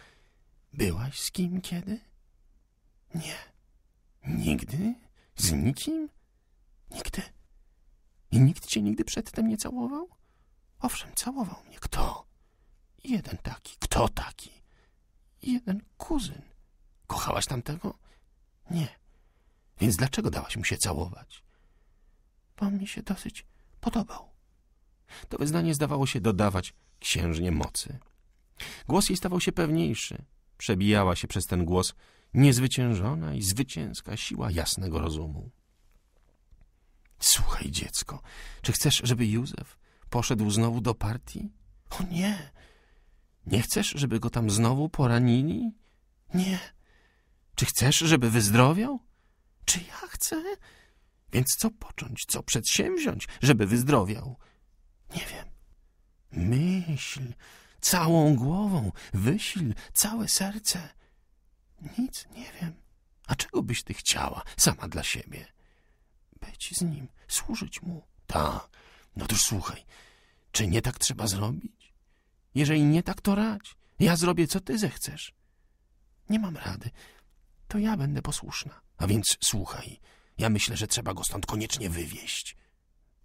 Byłaś z kim kiedy? Nie. Nigdy? Z nikim? Nigdy. I nikt cię nigdy przedtem nie całował? Owszem, całował mnie. Kto? Jeden taki. Kto taki? Jeden kuzyn. Kochałaś tamtego? Nie. Więc dlaczego dałaś mu się całować? Bo mi się dosyć podobał. To wyznanie zdawało się dodawać księżnie mocy. Głos jej stawał się pewniejszy. Przebijała się przez ten głos niezwyciężona i zwycięska siła jasnego rozumu. Słuchaj, dziecko, czy chcesz, żeby Józef poszedł znowu do partii? O nie! Nie chcesz, żeby go tam znowu poranili? Nie. Czy chcesz, żeby wyzdrowiał? Czy ja chcę? Więc co począć, co przedsięwziąć, żeby wyzdrowiał? Nie wiem. Myśl całą głową, wysil całe serce. Nic nie wiem. A czego byś ty chciała sama dla siebie? być z nim, służyć mu. Tak, no toż słuchaj, czy nie tak trzeba zrobić? Jeżeli nie tak, to radź. Ja zrobię, co ty zechcesz. Nie mam rady. To ja będę posłuszna. A więc słuchaj, ja myślę, że trzeba go stąd koniecznie wywieźć.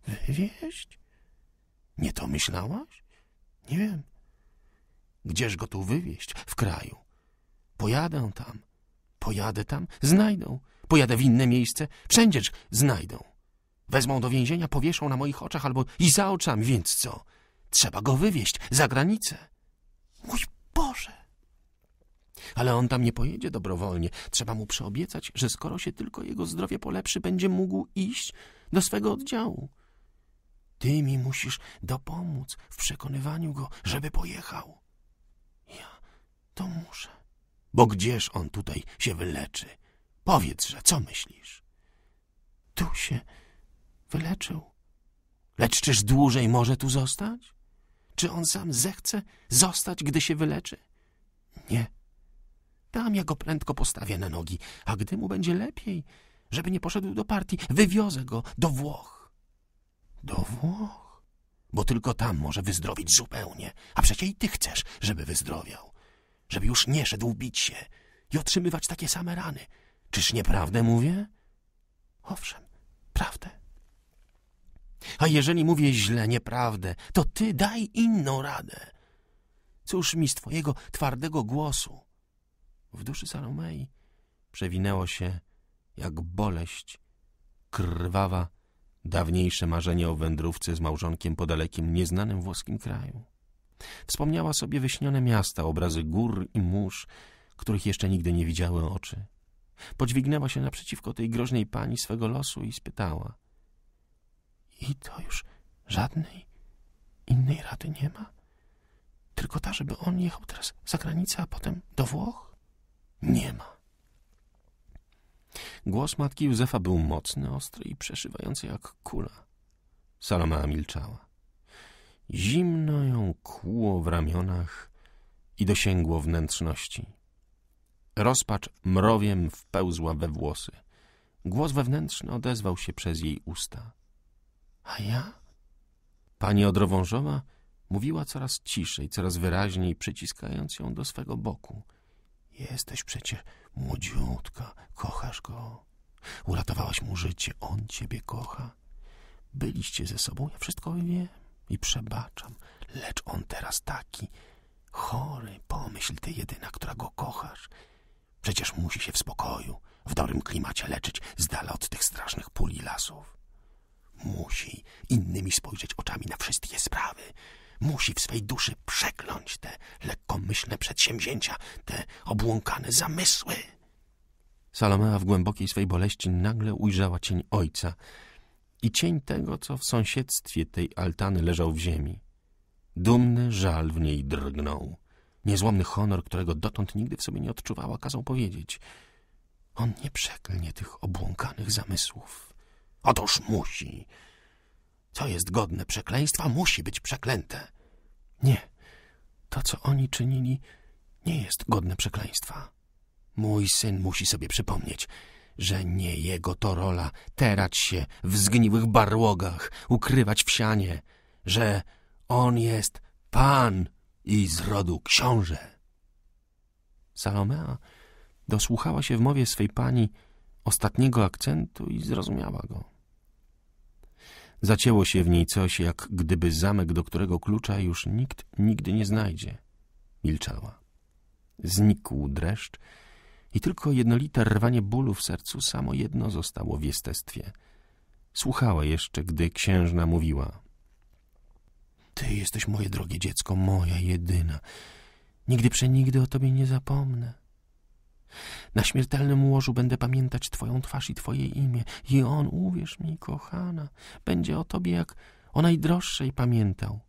Wywieźć? Nie to myślałaś? Nie wiem. Gdzież go tu wywieźć? W kraju. Pojadę tam. Pojadę tam. Znajdą. Pojadę w inne miejsce, wszędzież znajdą. Wezmą do więzienia, powieszą na moich oczach albo i za oczami, więc co? Trzeba go wywieźć za granicę. Mój Boże! Ale on tam nie pojedzie dobrowolnie. Trzeba mu przyobiecać, że skoro się tylko jego zdrowie polepszy, będzie mógł iść do swego oddziału. Ty mi musisz dopomóc w przekonywaniu go, żeby pojechał. Ja to muszę. Bo gdzież on tutaj się wyleczy? Powiedzże, co myślisz? Tu się wyleczył. Lecz czyż dłużej może tu zostać? Czy on sam zechce zostać, gdy się wyleczy? Nie. Tam ja go prędko postawię na nogi, a gdy mu będzie lepiej, żeby nie poszedł do partii, wywiozę go do Włoch. Do Włoch? Bo tylko tam może wyzdrowić zupełnie, a przecie i ty chcesz, żeby wyzdrowiał, żeby już nie szedł bić się i otrzymywać takie same rany, Czyż nieprawdę mówię? Owszem, prawdę. A jeżeli mówię źle, nieprawdę, to ty daj inną radę. Cóż mi z twojego twardego głosu? W duszy Salomei przewinęło się, jak boleść, krwawa, dawniejsze marzenie o wędrówce z małżonkiem po dalekim, nieznanym włoskim kraju. Wspomniała sobie wyśnione miasta, obrazy gór i mórz, których jeszcze nigdy nie widziały oczy. Podźwignęła się naprzeciwko tej groźnej pani swego losu i spytała. I to już żadnej innej rady nie ma? Tylko ta, żeby on jechał teraz za granicę, a potem do Włoch? Nie ma. Głos matki Józefa był mocny, ostry i przeszywający jak kula. Saloma milczała. Zimno ją kłuło w ramionach i dosięgło wnętrzności. Rozpacz mrowiem wpełzła we włosy. Głos wewnętrzny odezwał się przez jej usta. A ja? Pani Odrowążowa mówiła coraz ciszej, coraz wyraźniej, przyciskając ją do swego boku. Jesteś przecież młodziutka, kochasz go. Uratowałaś mu życie, on ciebie kocha. Byliście ze sobą, ja wszystko wiem i przebaczam, lecz on teraz taki chory. Pomyśl ty jedyna, która go kochasz. Przecież musi się w spokoju, w dobrym klimacie leczyć, z dala od tych strasznych pól i lasów. Musi innymi spojrzeć oczami na wszystkie sprawy. Musi w swej duszy przekląć te lekkomyślne przedsięwzięcia, te obłąkane zamysły. Salomea w głębokiej swej boleści nagle ujrzała cień ojca i cień tego, co w sąsiedztwie tej altany leżał w ziemi. Dumny żal w niej drgnął. Niezłomny honor, którego dotąd nigdy w sobie nie odczuwała, kazał powiedzieć. On nie przeklnie tych obłąkanych zamysłów. Otóż musi. Co jest godne przekleństwa, musi być przeklęte. Nie, to co oni czynili, nie jest godne przekleństwa. Mój syn musi sobie przypomnieć, że nie jego to rola terać się w zgniłych barłogach, ukrywać w że on jest Pan i z rodu książę. Salomea dosłuchała się w mowie swej pani ostatniego akcentu i zrozumiała go. Zacięło się w niej coś, jak gdyby zamek, do którego klucza już nikt nigdy nie znajdzie. Milczała. Znikł dreszcz i tylko jednolite rwanie bólu w sercu samo jedno zostało w jestestwie. Słuchała jeszcze, gdy księżna mówiła – ty jesteś moje drogie dziecko, moja jedyna. Nigdy przenigdy o tobie nie zapomnę. Na śmiertelnym łożu będę pamiętać twoją twarz i twoje imię. I on, uwierz mi, kochana, będzie o tobie jak o najdroższej pamiętał.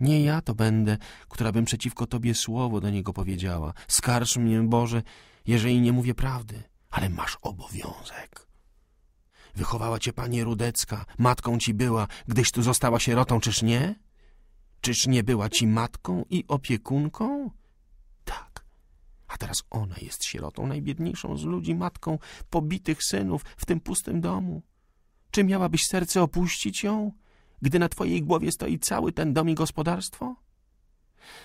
Nie ja to będę, która bym przeciwko Tobie słowo do niego powiedziała. Skarż mnie, Boże, jeżeli nie mówię prawdy, ale masz obowiązek. Wychowała Cię Pani Rudecka, matką Ci była, gdyś tu została sierotą, czyż nie? Czyż nie była ci matką i opiekunką? Tak. A teraz ona jest sierotą, najbiedniejszą z ludzi, matką pobitych synów w tym pustym domu. Czy miałabyś serce opuścić ją, gdy na twojej głowie stoi cały ten dom i gospodarstwo?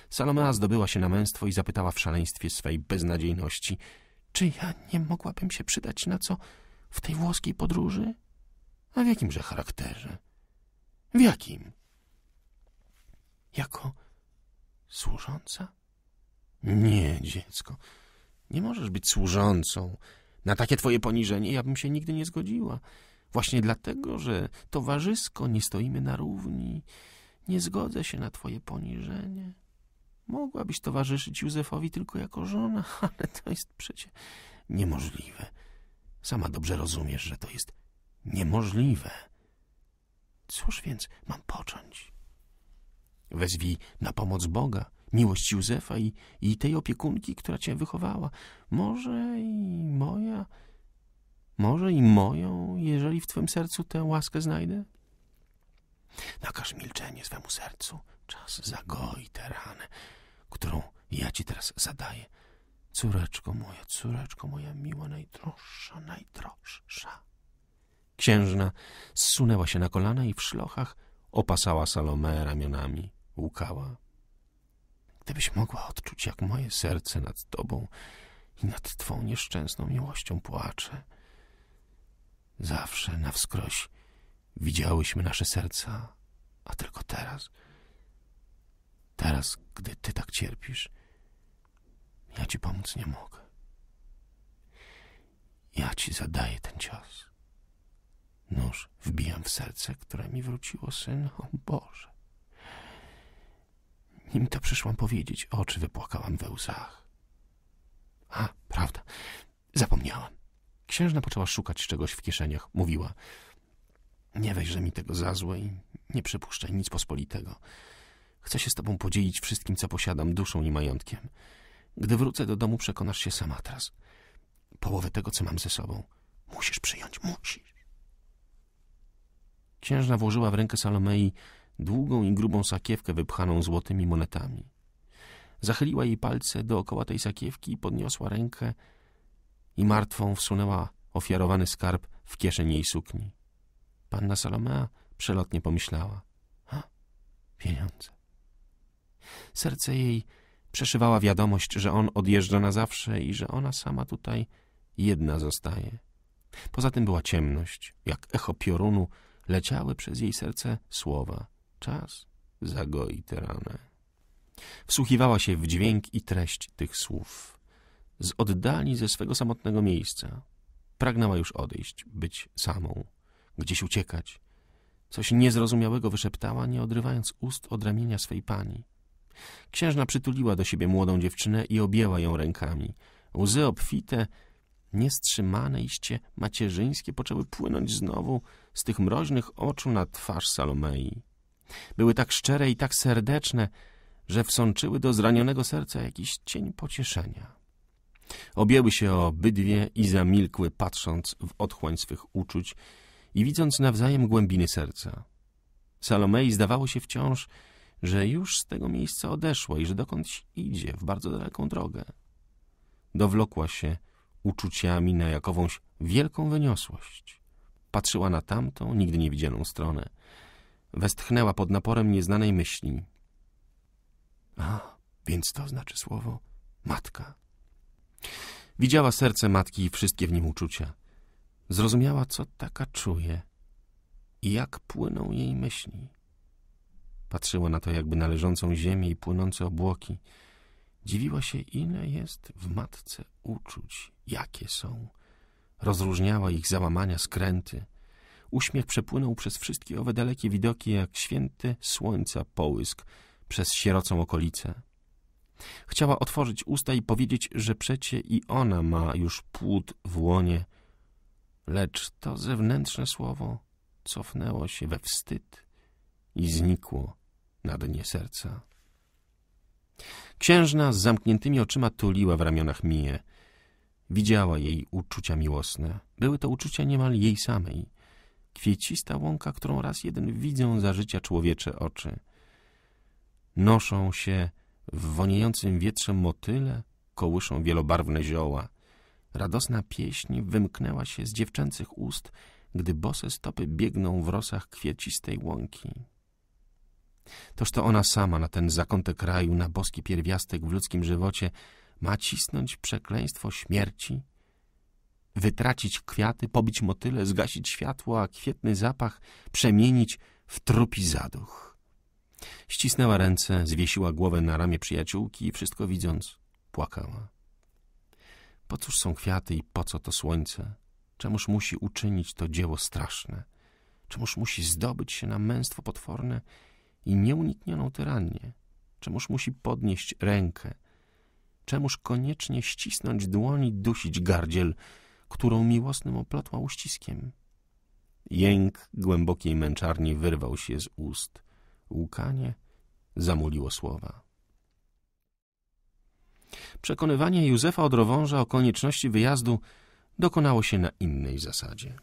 Salomea zdobyła się na męstwo i zapytała w szaleństwie swej beznadziejności — Czy ja nie mogłabym się przydać na co w tej włoskiej podróży? A w jakimże charakterze? W jakim? Jako służąca? Nie, dziecko. Nie możesz być służącą. Na takie twoje poniżenie ja bym się nigdy nie zgodziła. Właśnie dlatego, że towarzysko nie stoimy na równi, nie zgodzę się na twoje poniżenie. Mogłabyś towarzyszyć Józefowi tylko jako żona, (laughs) ale to jest przecie niemożliwe. Sama dobrze rozumiesz, że to jest niemożliwe. Cóż więc mam począć? Wezwij na pomoc Boga, miłość Józefa i, i tej opiekunki, która cię wychowała. Może i moja, może i moją, jeżeli w twym sercu tę łaskę znajdę? Nakaż milczenie swemu sercu. Czas zagoi tę ranę, którą ja ci teraz zadaję. Córeczko moja, córeczko moja miła, najdroższa, najdroższa. Księżna zsunęła się na kolana i w szlochach opasała Salomę ramionami łkała. Gdybyś mogła odczuć, jak moje serce nad tobą i nad twą nieszczęsną miłością płacze. Zawsze na wskroś widziałyśmy nasze serca, a tylko teraz, teraz, gdy ty tak cierpisz, ja ci pomóc nie mogę. Ja ci zadaję ten cios. Nóż wbijam w serce, które mi wróciło, syn, o Boże. Nim to przyszłam powiedzieć, oczy wypłakałam we łzach. A, prawda, zapomniałam. Księżna poczęła szukać czegoś w kieszeniach. Mówiła, nie weź, że mi tego za złe i nie przypuszczaj nic pospolitego. Chcę się z tobą podzielić wszystkim, co posiadam, duszą i majątkiem. Gdy wrócę do domu, przekonasz się sama teraz. Połowę tego, co mam ze sobą. Musisz przyjąć, musisz. Księżna włożyła w rękę Salomei długą i grubą sakiewkę wypchaną złotymi monetami. Zachyliła jej palce dookoła tej sakiewki i podniosła rękę i martwą wsunęła ofiarowany skarb w kieszeń jej sukni. Panna Salomea przelotnie pomyślała. A, pieniądze. Serce jej przeszywała wiadomość, że on odjeżdża na zawsze i że ona sama tutaj jedna zostaje. Poza tym była ciemność, jak echo piorunu, leciały przez jej serce słowa czas zagoi tę ranę. Wsłuchiwała się w dźwięk i treść tych słów. Z oddali ze swego samotnego miejsca. Pragnęła już odejść, być samą, gdzieś uciekać. Coś niezrozumiałego wyszeptała, nie odrywając ust od ramienia swej pani. Księżna przytuliła do siebie młodą dziewczynę i objęła ją rękami. Łzy obfite, niestrzymane iście macierzyńskie poczęły płynąć znowu z tych mroźnych oczu na twarz Salomei. Były tak szczere i tak serdeczne, że wsączyły do zranionego serca jakiś cień pocieszenia. Objęły się obydwie i zamilkły, patrząc w otchłań swych uczuć i widząc nawzajem głębiny serca. Salomei zdawało się wciąż, że już z tego miejsca odeszła i że dokądś idzie w bardzo daleką drogę. Dowlokła się uczuciami na jakąś wielką wyniosłość. Patrzyła na tamtą, nigdy niewidzianą stronę, Westchnęła pod naporem nieznanej myśli. A, więc to znaczy słowo matka. Widziała serce matki i wszystkie w nim uczucia. Zrozumiała, co taka czuje i jak płyną jej myśli. Patrzyła na to jakby należącą ziemię i płynące obłoki. Dziwiła się, ile jest w matce uczuć, jakie są. Rozróżniała ich załamania, skręty. Uśmiech przepłynął przez wszystkie owe dalekie widoki, jak święty słońca połysk przez sierocą okolicę. Chciała otworzyć usta i powiedzieć, że przecie i ona ma już płód w łonie, lecz to zewnętrzne słowo cofnęło się we wstyd i znikło na dnie serca. Księżna z zamkniętymi oczyma tuliła w ramionach Miję. Widziała jej uczucia miłosne. Były to uczucia niemal jej samej kwiecista łąka, którą raz jeden widzą za życia człowiecze oczy. Noszą się w woniejącym wietrze motyle, kołyszą wielobarwne zioła. Radosna pieśń wymknęła się z dziewczęcych ust, gdy bose stopy biegną w rosach kwiecistej łąki. Toż to ona sama na ten zakątek kraju, na boski pierwiastek w ludzkim żywocie ma cisnąć przekleństwo śmierci, wytracić kwiaty, pobić motyle, zgasić światło, a kwietny zapach przemienić w trupi zaduch. Ścisnęła ręce, zwiesiła głowę na ramię przyjaciółki i wszystko widząc płakała. Po cóż są kwiaty i po co to słońce? Czemuż musi uczynić to dzieło straszne? Czemuż musi zdobyć się na męstwo potworne i nieuniknioną tyrannię? Czemuż musi podnieść rękę? Czemuż koniecznie ścisnąć dłoni, dusić gardziel którą miłosnym oplatła uściskiem. Jęk głębokiej męczarni wyrwał się z ust. Łkanie zamuliło słowa. Przekonywanie Józefa od Rowąża o konieczności wyjazdu dokonało się na innej zasadzie.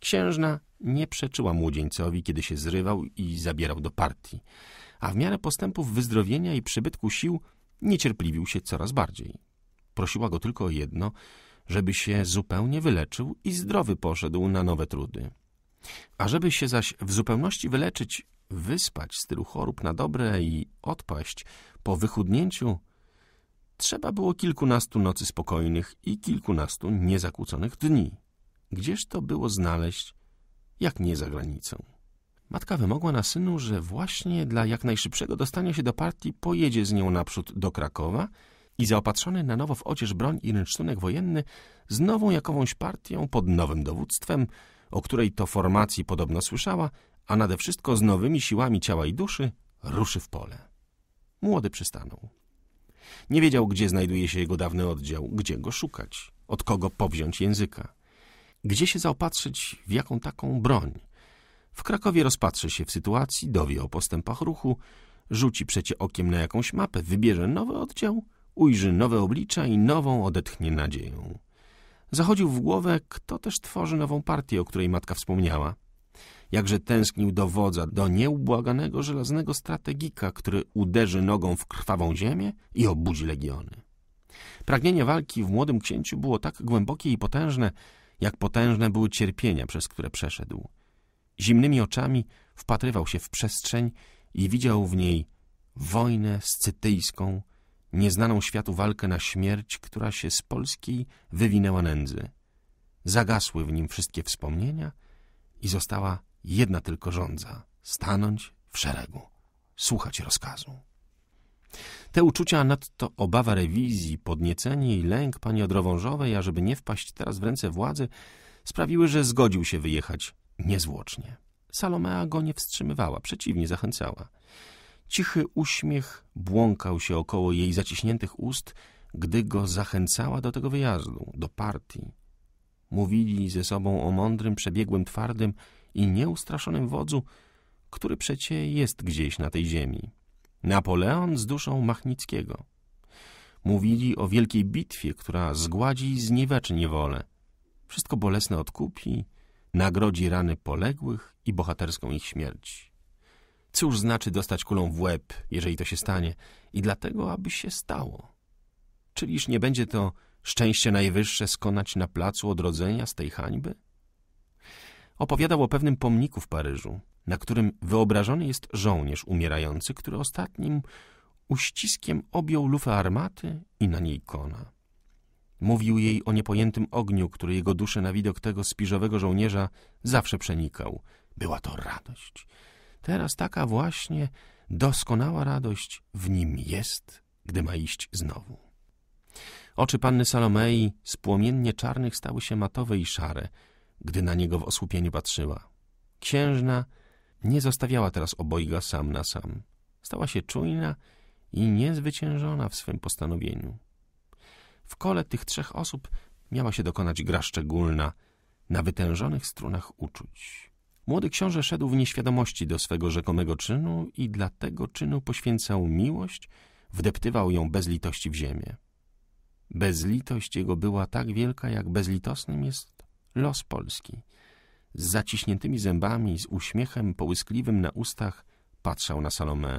Księżna nie przeczyła młodzieńcowi, kiedy się zrywał i zabierał do partii, a w miarę postępów wyzdrowienia i przybytku sił niecierpliwił się coraz bardziej. Prosiła go tylko o jedno – żeby się zupełnie wyleczył i zdrowy poszedł na nowe trudy. A żeby się zaś w zupełności wyleczyć, wyspać z tylu chorób na dobre i odpaść po wychudnięciu, trzeba było kilkunastu nocy spokojnych i kilkunastu niezakłóconych dni. Gdzież to było znaleźć, jak nie za granicą? Matka wymogła na synu, że właśnie dla jak najszybszego dostania się do partii pojedzie z nią naprzód do Krakowa i zaopatrzony na nowo w odzież, broń i rynsztunek wojenny z nową jakąś partią pod nowym dowództwem, o której to formacji podobno słyszała, a nade wszystko z nowymi siłami ciała i duszy ruszy w pole. Młody przystanął. Nie wiedział, gdzie znajduje się jego dawny oddział, gdzie go szukać, od kogo powziąć języka. Gdzie się zaopatrzyć w jaką taką broń? W Krakowie rozpatrzy się w sytuacji, dowie o postępach ruchu, rzuci przecie okiem na jakąś mapę, wybierze nowy oddział – ujrzy nowe oblicza i nową odetchnie nadzieją. Zachodził w głowę, kto też tworzy nową partię, o której matka wspomniała. Jakże tęsknił do wodza, do nieubłaganego żelaznego strategika, który uderzy nogą w krwawą ziemię i obudzi legiony. Pragnienie walki w młodym księciu było tak głębokie i potężne, jak potężne były cierpienia, przez które przeszedł. Zimnymi oczami wpatrywał się w przestrzeń i widział w niej wojnę scytyjską, nieznaną światu walkę na śmierć, która się z Polski wywinęła nędzy. Zagasły w nim wszystkie wspomnienia i została jedna tylko żądza – stanąć w szeregu, słuchać rozkazu. Te uczucia, nadto obawa rewizji, podniecenie i lęk pani Odrowążowej, ażeby nie wpaść teraz w ręce władzy, sprawiły, że zgodził się wyjechać niezwłocznie. Salomea go nie wstrzymywała, przeciwnie zachęcała – Cichy uśmiech błąkał się około jej zaciśniętych ust, gdy go zachęcała do tego wyjazdu, do partii. Mówili ze sobą o mądrym, przebiegłym, twardym i nieustraszonym wodzu, który przecie jest gdzieś na tej ziemi. Napoleon z duszą Machnickiego. Mówili o wielkiej bitwie, która zgładzi i zniweczy niewolę. Wszystko bolesne odkupi, nagrodzi rany poległych i bohaterską ich śmierć. Cóż znaczy dostać kulą w łeb, jeżeli to się stanie? I dlatego, aby się stało. Czyliż nie będzie to szczęście najwyższe skonać na placu odrodzenia z tej hańby? Opowiadał o pewnym pomniku w Paryżu, na którym wyobrażony jest żołnierz umierający, który ostatnim uściskiem objął lufę armaty i na niej kona. Mówił jej o niepojętym ogniu, który jego duszę na widok tego spiżowego żołnierza zawsze przenikał. Była to radość. Teraz taka właśnie doskonała radość w nim jest, gdy ma iść znowu. Oczy panny Salomei z płomiennie czarnych stały się matowe i szare, gdy na niego w osłupieniu patrzyła. Księżna nie zostawiała teraz obojga sam na sam. Stała się czujna i niezwyciężona w swym postanowieniu. W kole tych trzech osób miała się dokonać gra szczególna na wytężonych strunach uczuć. Młody książę szedł w nieświadomości do swego rzekomego czynu i dla tego czynu poświęcał miłość, wdeptywał ją bez litości w ziemię. Bezlitość jego była tak wielka, jak bezlitosnym jest los Polski. Z zaciśniętymi zębami, z uśmiechem połyskliwym na ustach patrzał na Salomę.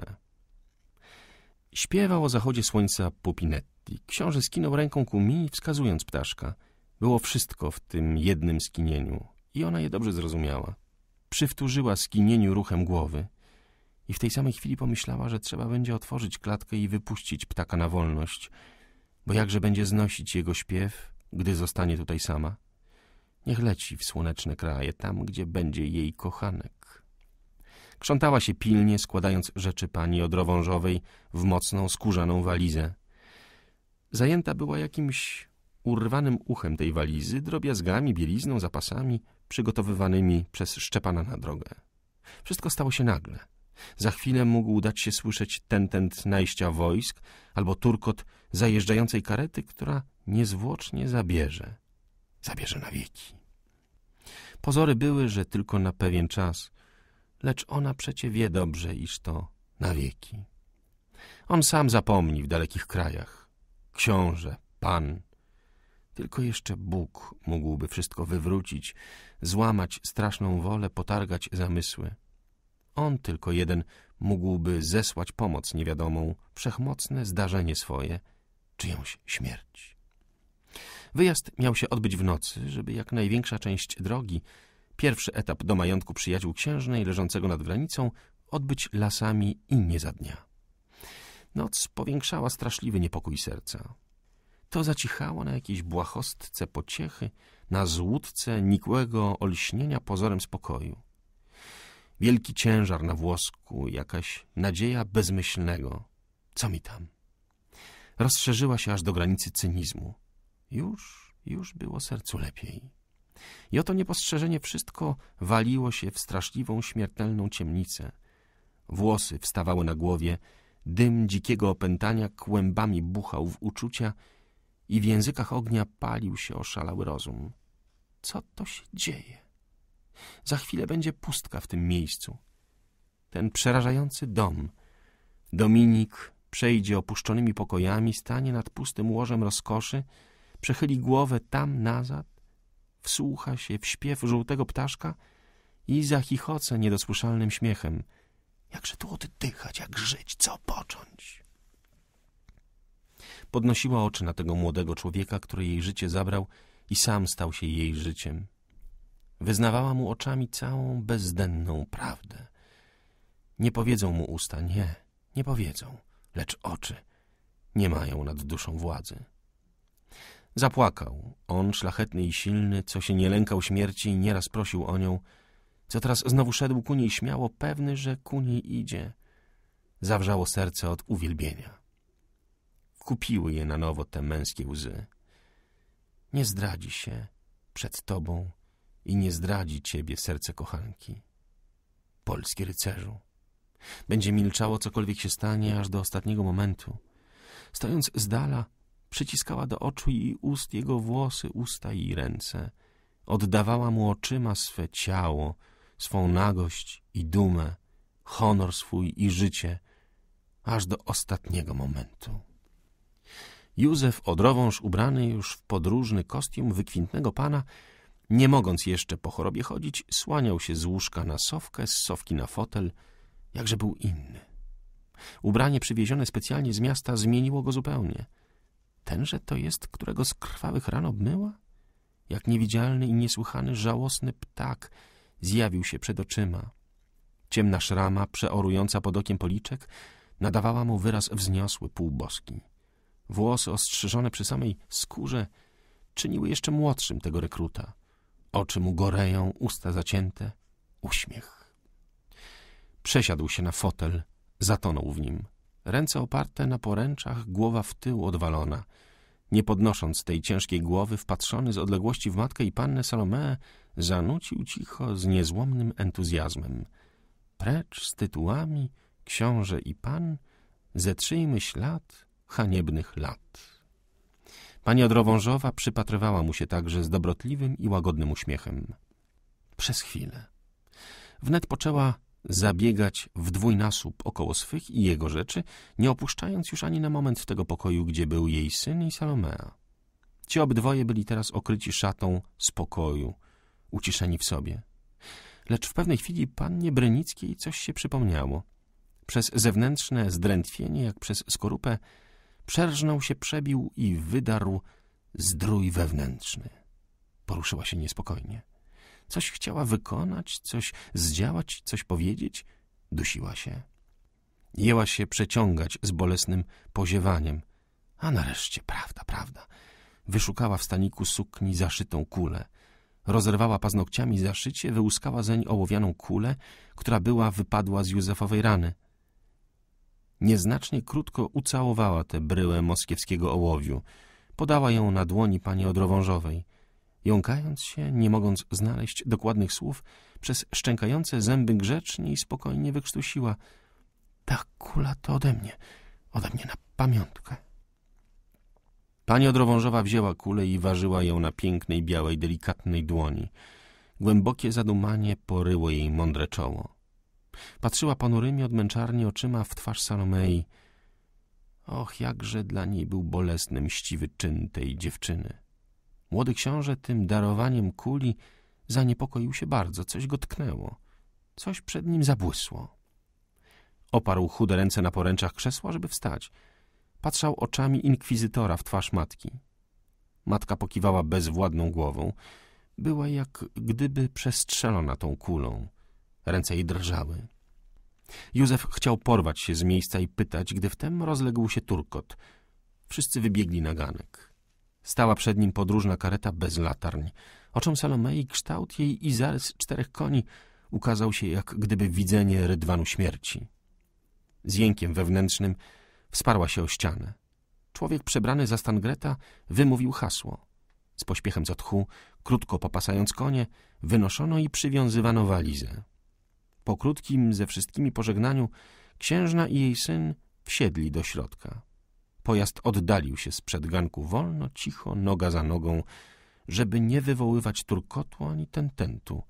Śpiewał o zachodzie słońca Pupinetti. Książę skinął ręką ku mi, wskazując ptaszka. Było wszystko w tym jednym skinieniu i ona je dobrze zrozumiała przywtórzyła skinieniu ruchem głowy i w tej samej chwili pomyślała, że trzeba będzie otworzyć klatkę i wypuścić ptaka na wolność, bo jakże będzie znosić jego śpiew, gdy zostanie tutaj sama? Niech leci w słoneczne kraje, tam, gdzie będzie jej kochanek. Krzątała się pilnie, składając rzeczy pani od rowążowej w mocną, skórzaną walizę. Zajęta była jakimś urwanym uchem tej walizy, drobiazgami, bielizną, zapasami – przygotowywanymi przez Szczepana na drogę. Wszystko stało się nagle. Za chwilę mógł dać się słyszeć tentent najścia wojsk albo turkot zajeżdżającej karety, która niezwłocznie zabierze. Zabierze na wieki. Pozory były, że tylko na pewien czas, lecz ona przecie wie dobrze, iż to na wieki. On sam zapomni w dalekich krajach. Książę, pan. Tylko jeszcze Bóg mógłby wszystko wywrócić, złamać straszną wolę, potargać zamysły. On tylko jeden mógłby zesłać pomoc niewiadomą, wszechmocne zdarzenie swoje, czyjąś śmierć. Wyjazd miał się odbyć w nocy, żeby jak największa część drogi, pierwszy etap do majątku przyjaciół księżnej leżącego nad granicą, odbyć lasami i nie za dnia. Noc powiększała straszliwy niepokój serca. To zacichało na jakiejś błahostce pociechy, na złudce nikłego olśnienia pozorem spokoju. Wielki ciężar na włosku, jakaś nadzieja bezmyślnego. Co mi tam? Rozszerzyła się aż do granicy cynizmu. Już, już było sercu lepiej. I oto niepostrzeżenie wszystko waliło się w straszliwą, śmiertelną ciemnicę. Włosy wstawały na głowie, dym dzikiego opętania kłębami buchał w uczucia i w językach ognia palił się oszalały rozum. Co to się dzieje? Za chwilę będzie pustka w tym miejscu. Ten przerażający dom. Dominik przejdzie opuszczonymi pokojami, stanie nad pustym łożem rozkoszy, przechyli głowę tam nazad, wsłucha się w śpiew żółtego ptaszka i zachichoce niedosłyszalnym śmiechem. Jakże tu oddychać, jak żyć, co począć? Podnosiła oczy na tego młodego człowieka, który jej życie zabrał i sam stał się jej życiem. Wyznawała mu oczami całą bezdenną prawdę. Nie powiedzą mu usta, nie, nie powiedzą, lecz oczy nie mają nad duszą władzy. Zapłakał. On, szlachetny i silny, co się nie lękał śmierci, i nieraz prosił o nią, co teraz znowu szedł ku niej śmiało, pewny, że ku niej idzie. Zawrzało serce od uwielbienia skupiły je na nowo te męskie łzy. Nie zdradzi się przed tobą i nie zdradzi ciebie serce kochanki. Polski rycerzu. Będzie milczało, cokolwiek się stanie, aż do ostatniego momentu. Stojąc z dala, przyciskała do oczu i ust jego włosy, usta i ręce. Oddawała mu oczyma swe ciało, swą nagość i dumę, honor swój i życie, aż do ostatniego momentu. Józef odrowąż ubrany już w podróżny kostium wykwintnego pana, nie mogąc jeszcze po chorobie chodzić, słaniał się z łóżka na sowkę, z sowki na fotel, jakże był inny. Ubranie przywiezione specjalnie z miasta zmieniło go zupełnie. Tenże to jest, którego z krwawych ran obmyła? Jak niewidzialny i niesłychany żałosny ptak zjawił się przed oczyma. Ciemna szrama, przeorująca pod okiem policzek, nadawała mu wyraz wzniosły, półboski. Włosy ostrzyżone przy samej skórze czyniły jeszcze młodszym tego rekruta. Oczy mu goreją, usta zacięte, uśmiech. Przesiadł się na fotel, zatonął w nim. Ręce oparte na poręczach, głowa w tył odwalona. Nie podnosząc tej ciężkiej głowy, wpatrzony z odległości w matkę i pannę Salomeę, zanucił cicho z niezłomnym entuzjazmem. Precz z tytułami, książę i pan, zetrzyjmy ślad haniebnych lat. Pani Odrowążowa przypatrywała mu się także z dobrotliwym i łagodnym uśmiechem. Przez chwilę. Wnet poczęła zabiegać w dwójnasób około swych i jego rzeczy, nie opuszczając już ani na moment tego pokoju, gdzie był jej syn i Salomea. Ci obdwoje byli teraz okryci szatą spokoju, uciszeni w sobie. Lecz w pewnej chwili pannie Brynickiej coś się przypomniało. Przez zewnętrzne zdrętwienie, jak przez skorupę, Przerżnął się, przebił i wydarł zdrój wewnętrzny. Poruszyła się niespokojnie. Coś chciała wykonać, coś zdziałać, coś powiedzieć. Dusiła się. Jęła się przeciągać z bolesnym poziewaniem. A nareszcie, prawda, prawda. Wyszukała w staniku sukni zaszytą kulę. Rozerwała paznokciami zaszycie, wyłuskała zeń ołowianą kulę, która była wypadła z Józefowej rany. Nieznacznie krótko ucałowała tę bryłę moskiewskiego ołowiu. Podała ją na dłoni pani Odrowążowej. Jąkając się, nie mogąc znaleźć dokładnych słów, przez szczękające zęby grzecznie i spokojnie wykrztusiła. Ta kula to ode mnie, ode mnie na pamiątkę. Pani Odrowążowa wzięła kulę i ważyła ją na pięknej, białej, delikatnej dłoni. Głębokie zadumanie poryło jej mądre czoło. Patrzyła ponurymi od męczarni oczyma w twarz Salomei. Och, jakże dla niej był bolesny, mściwy czyn tej dziewczyny. Młody książę tym darowaniem kuli zaniepokoił się bardzo, coś go tknęło. Coś przed nim zabłysło. Oparł chude ręce na poręczach krzesła, żeby wstać. Patrzał oczami inkwizytora w twarz matki. Matka pokiwała bezwładną głową. Była jak gdyby przestrzelona tą kulą. Ręce jej drżały. Józef chciał porwać się z miejsca i pytać, gdy wtem rozległ się turkot. Wszyscy wybiegli na ganek. Stała przed nim podróżna kareta bez latarń. Oczom Salomei kształt jej i zarys czterech koni ukazał się jak gdyby widzenie rydwanu śmierci. Z jękiem wewnętrznym wsparła się o ścianę. Człowiek przebrany za Stangreta wymówił hasło. Z pośpiechem za tchu, krótko popasając konie, wynoszono i przywiązywano walizę. Po krótkim ze wszystkimi pożegnaniu księżna i jej syn wsiedli do środka. Pojazd oddalił się z przedganku wolno, cicho, noga za nogą, żeby nie wywoływać turkotu ani tententu.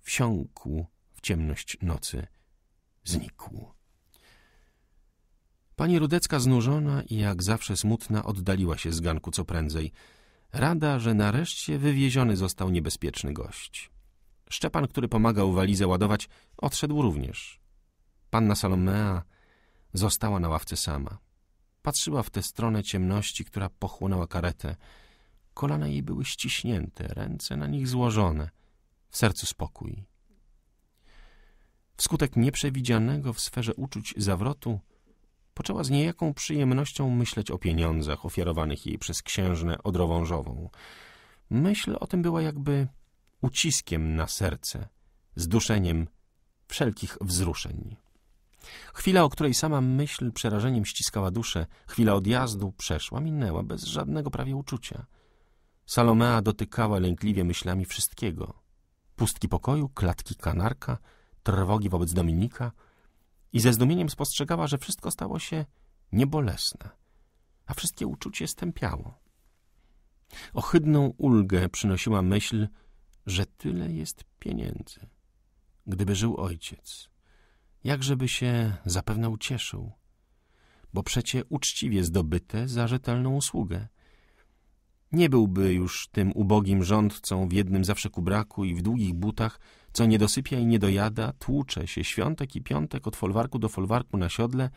Wsiąkł w ciemność nocy. Znikł. Pani Rudecka znużona i jak zawsze smutna oddaliła się z ganku co prędzej. Rada, że nareszcie wywieziony został niebezpieczny gość. Szczepan, który pomagał walizę ładować, odszedł również. Panna Salomea została na ławce sama. Patrzyła w tę stronę ciemności, która pochłonęła karetę. Kolana jej były ściśnięte, ręce na nich złożone. W sercu spokój. Wskutek nieprzewidzianego w sferze uczuć zawrotu poczęła z niejaką przyjemnością myśleć o pieniądzach ofiarowanych jej przez księżnę odrowążową. Myśl o tym była jakby uciskiem na serce, zduszeniem wszelkich wzruszeń. Chwila, o której sama myśl przerażeniem ściskała duszę, chwila odjazdu przeszła, minęła bez żadnego prawie uczucia. Salomea dotykała lękliwie myślami wszystkiego. Pustki pokoju, klatki kanarka, trwogi wobec Dominika i ze zdumieniem spostrzegała, że wszystko stało się niebolesne, a wszystkie uczucie stępiało. Ohydną ulgę przynosiła myśl, że tyle jest pieniędzy. Gdyby żył ojciec, jakżeby się zapewne ucieszył, bo przecie uczciwie zdobyte za rzetelną usługę. Nie byłby już tym ubogim rządcą w jednym zawsze kubraku i w długich butach, co nie dosypia i nie dojada, tłucze się świątek i piątek od folwarku do folwarku na siodle,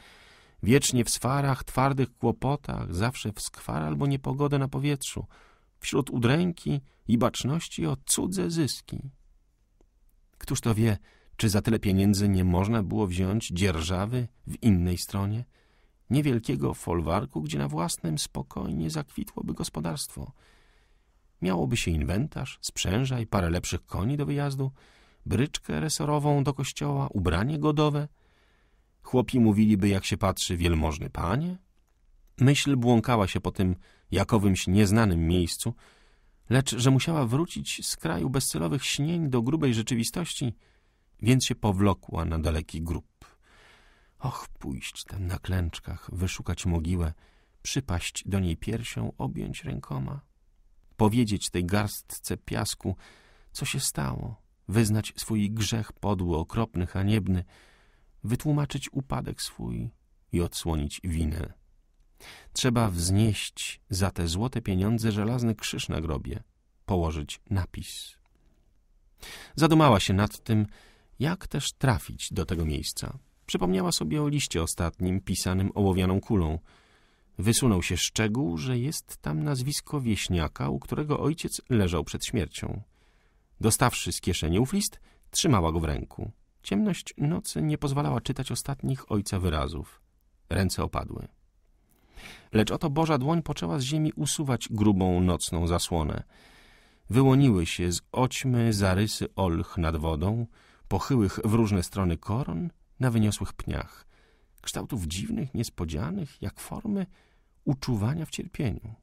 wiecznie w swarach, twardych kłopotach, zawsze w skwar albo niepogodę na powietrzu – wśród udręki i baczności o cudze zyski. Któż to wie, czy za tyle pieniędzy nie można było wziąć dzierżawy w innej stronie? Niewielkiego folwarku, gdzie na własnym spokojnie zakwitłoby gospodarstwo. Miałoby się inwentarz, sprzęża i parę lepszych koni do wyjazdu, bryczkę resorową do kościoła, ubranie godowe. Chłopi mówiliby, jak się patrzy wielmożny panie. Myśl błąkała się po tym jakowymś nieznanym miejscu, lecz że musiała wrócić z kraju bezcelowych śnień do grubej rzeczywistości, więc się powlokła na daleki grób. Och, pójść tam na klęczkach, wyszukać mogiłę, przypaść do niej piersią, objąć rękoma, powiedzieć tej garstce piasku, co się stało, wyznać swój grzech podły, okropny, haniebny, wytłumaczyć upadek swój i odsłonić winę. Trzeba wznieść za te złote pieniądze żelazny krzyż na grobie, położyć napis. Zadumała się nad tym, jak też trafić do tego miejsca. Przypomniała sobie o liście ostatnim, pisanym ołowianą kulą. Wysunął się szczegół, że jest tam nazwisko wieśniaka, u którego ojciec leżał przed śmiercią. Dostawszy z kieszeni ów list, trzymała go w ręku. Ciemność nocy nie pozwalała czytać ostatnich ojca wyrazów. Ręce opadły. Lecz oto Boża dłoń poczęła z ziemi usuwać grubą nocną zasłonę. Wyłoniły się z oćmy zarysy olch nad wodą, pochyłych w różne strony koron na wyniosłych pniach, kształtów dziwnych, niespodzianych, jak formy uczuwania w cierpieniu.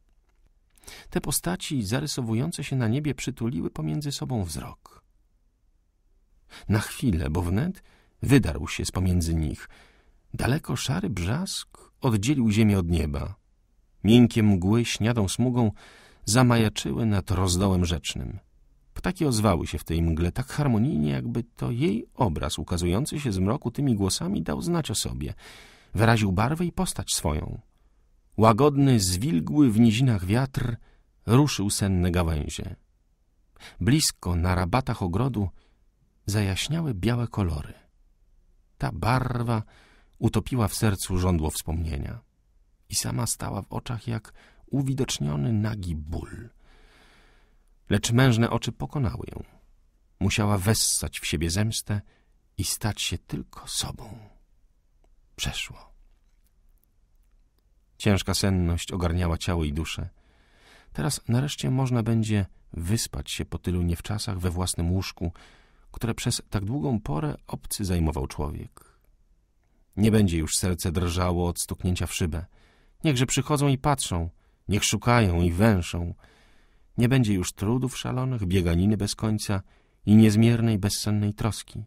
Te postaci zarysowujące się na niebie przytuliły pomiędzy sobą wzrok. Na chwilę, bo wnet wydarł się z pomiędzy nich daleko szary brzask oddzielił ziemię od nieba. Miękkie mgły, śniadą smugą, zamajaczyły nad rozdołem rzecznym. Ptaki ozwały się w tej mgle tak harmonijnie, jakby to jej obraz ukazujący się z mroku tymi głosami dał znać o sobie. Wyraził barwę i postać swoją. Łagodny, zwilgły w nizinach wiatr ruszył senne gałęzie. Blisko, na rabatach ogrodu, zajaśniały białe kolory. Ta barwa utopiła w sercu żądło wspomnienia. I sama stała w oczach jak uwidoczniony nagi ból. Lecz mężne oczy pokonały ją. Musiała wessać w siebie zemstę i stać się tylko sobą. Przeszło. Ciężka senność ogarniała ciało i duszę. Teraz nareszcie można będzie wyspać się po tylu niewczasach we własnym łóżku, które przez tak długą porę obcy zajmował człowiek. Nie będzie już serce drżało od stuknięcia w szybę. Niechże przychodzą i patrzą, niech szukają i węszą. Nie będzie już trudów szalonych, bieganiny bez końca i niezmiernej, bezsennej troski.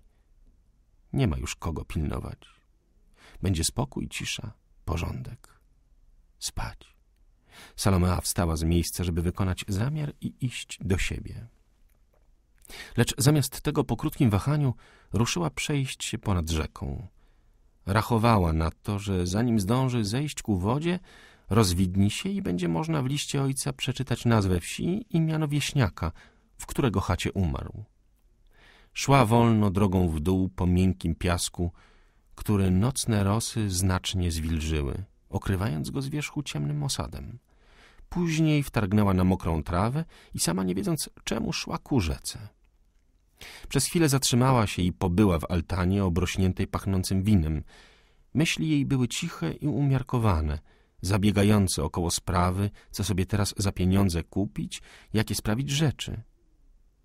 Nie ma już kogo pilnować. Będzie spokój, cisza, porządek. Spać. Salomea wstała z miejsca, żeby wykonać zamiar i iść do siebie. Lecz zamiast tego po krótkim wahaniu ruszyła przejść się ponad rzeką. Rachowała na to, że zanim zdąży zejść ku wodzie, rozwidni się i będzie można w liście ojca przeczytać nazwę wsi i miano wieśniaka, w którego chacie umarł. Szła wolno drogą w dół po miękkim piasku, który nocne rosy znacznie zwilżyły, okrywając go z wierzchu ciemnym osadem. Później wtargnęła na mokrą trawę i sama nie wiedząc czemu szła ku rzece. Przez chwilę zatrzymała się i pobyła w altanie obrośniętej pachnącym winem. Myśli jej były ciche i umiarkowane, zabiegające około sprawy, co sobie teraz za pieniądze kupić, jakie sprawić rzeczy.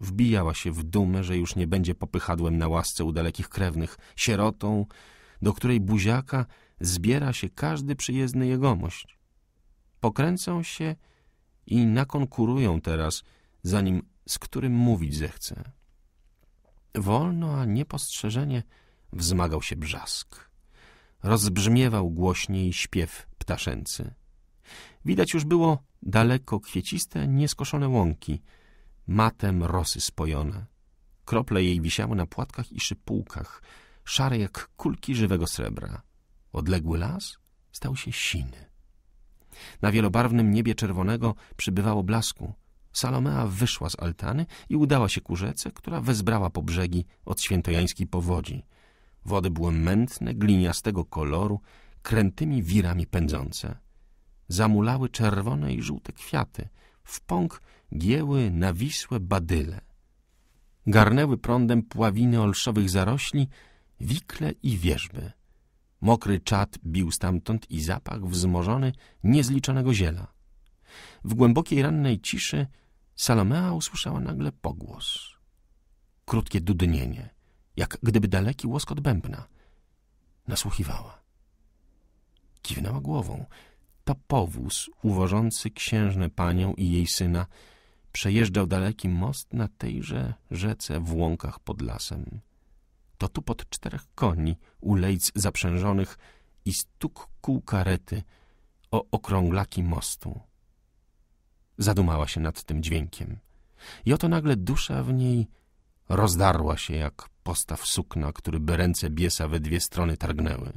Wbijała się w dumę, że już nie będzie popychadłem na łasce u dalekich krewnych, sierotą, do której buziaka zbiera się każdy przyjezdny jegomość. Pokręcą się i nakonkurują teraz, zanim z którym mówić zechce. Wolno, a niepostrzeżenie wzmagał się brzask. Rozbrzmiewał głośniej śpiew ptaszęcy. Widać już było daleko kwieciste, nieskoszone łąki, matem rosy spojone. Krople jej wisiały na płatkach i szypułkach, szare jak kulki żywego srebra. Odległy las stał się siny. Na wielobarwnym niebie czerwonego przybywało blasku. Salomea wyszła z altany i udała się ku rzece, która wezbrała po brzegi od świętojańskiej powodzi. Wody były mętne, gliniastego koloru, krętymi wirami pędzące. Zamulały czerwone i żółte kwiaty, w pąk gieły nawisłe badyle. Garnęły prądem pławiny olszowych zarośli, wikle i wierzby. Mokry czat bił stamtąd i zapach wzmożony niezliczonego ziela. W głębokiej rannej ciszy Salomea usłyszała nagle pogłos. Krótkie dudnienie, jak gdyby daleki łoskot bębna. Nasłuchiwała. Kiwnęła głową. To powóz uwożący księżnę panią i jej syna przejeżdżał daleki most na tejże rzece w łąkach pod lasem. To tu pod czterech koni ulejc zaprzężonych i stuk kół karety o okrąglaki mostu. Zadumała się nad tym dźwiękiem. I oto nagle dusza w niej rozdarła się jak postaw sukna, który by ręce biesa we dwie strony targnęły.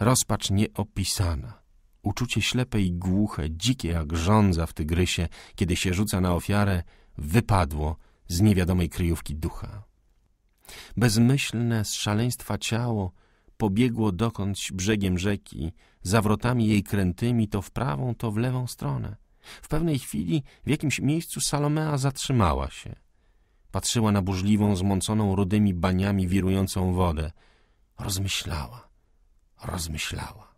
Rozpacz nieopisana, uczucie ślepe i głuche, dzikie jak żądza w tygrysie, kiedy się rzuca na ofiarę, wypadło z niewiadomej kryjówki ducha. Bezmyślne z szaleństwa ciało pobiegło dokądś brzegiem rzeki, zawrotami jej krętymi, to w prawą, to w lewą stronę. W pewnej chwili w jakimś miejscu Salomea zatrzymała się. Patrzyła na burzliwą, zmąconą rudymi baniami wirującą wodę. Rozmyślała, rozmyślała.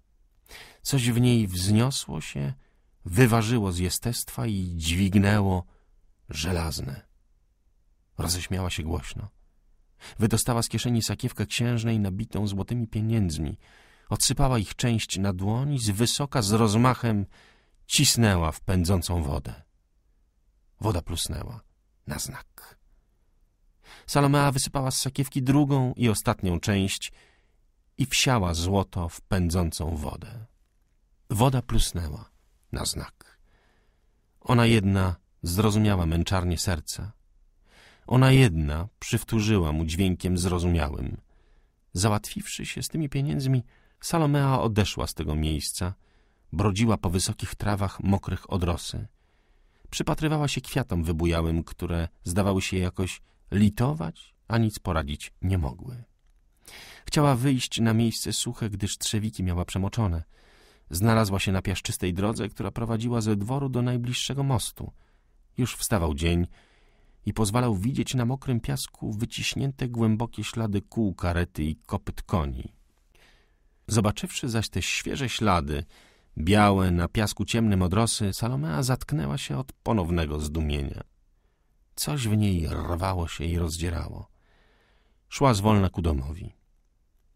Coś w niej wzniosło się, wyważyło z jestestwa i dźwignęło żelazne. Roześmiała się głośno. Wydostała z kieszeni sakiewkę księżnej nabitą złotymi pieniędzmi. Odsypała ich część na dłoni, z wysoka, z rozmachem cisnęła w pędzącą wodę. Woda plusnęła na znak. Salomea wysypała z sakiewki drugą i ostatnią część i wsiała złoto w pędzącą wodę. Woda plusnęła na znak. Ona jedna zrozumiała męczarnię serca. Ona jedna przywtórzyła mu dźwiękiem zrozumiałym. Załatwiwszy się z tymi pieniędzmi, Salomea odeszła z tego miejsca – brodziła po wysokich trawach mokrych od rosy. Przypatrywała się kwiatom wybujałym, które zdawały się jakoś litować, a nic poradzić nie mogły. Chciała wyjść na miejsce suche, gdyż trzewiki miała przemoczone. Znalazła się na piaszczystej drodze, która prowadziła ze dworu do najbliższego mostu. Już wstawał dzień i pozwalał widzieć na mokrym piasku wyciśnięte głębokie ślady kół karety i kopyt koni. Zobaczywszy zaś te świeże ślady, Białe, na piasku ciemnym odrosy, Salomea zatknęła się od ponownego zdumienia. Coś w niej rwało się i rozdzierało. Szła zwolna ku domowi.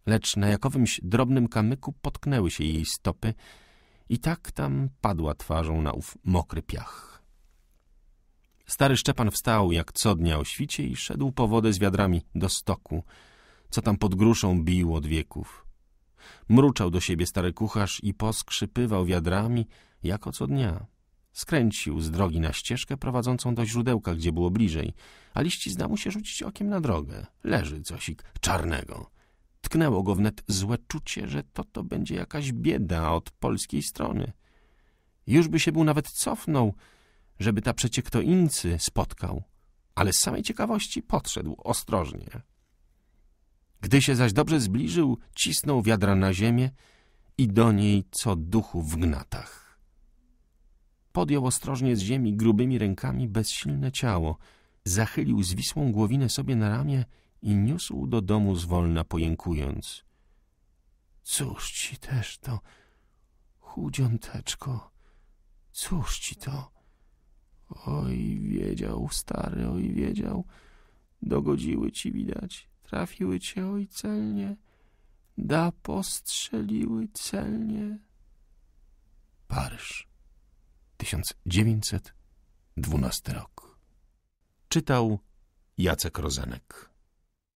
Lecz na jakowymś drobnym kamyku potknęły się jej stopy i tak tam padła twarzą na ów mokry piach. Stary Szczepan wstał jak co dnia o świcie i szedł po wodę z wiadrami do stoku, co tam pod gruszą bił od wieków. Mruczał do siebie stary kucharz i poskrzypywał wiadrami, jako co dnia. Skręcił z drogi na ścieżkę prowadzącą do źródełka, gdzie było bliżej, a liści zda mu się rzucić okiem na drogę. Leży cosik czarnego. Tknęło go wnet złe czucie, że to to będzie jakaś bieda od polskiej strony. Już by się był nawet cofnął, żeby ta przecie kto incy spotkał, ale z samej ciekawości podszedł ostrożnie. Gdy się zaś dobrze zbliżył, cisnął wiadra na ziemię i do niej co duchu w gnatach. Podjął ostrożnie z ziemi grubymi rękami bezsilne ciało, zachylił zwisłą głowinę sobie na ramię i niósł do domu zwolna pojękując. Cóż ci też to, chudziąteczko, cóż ci to? Oj, wiedział, stary, oj, wiedział, dogodziły ci widać trafiły cię ojcelnie, da postrzeliły celnie. Paryż, 1912 rok. Czytał Jacek Rozenek.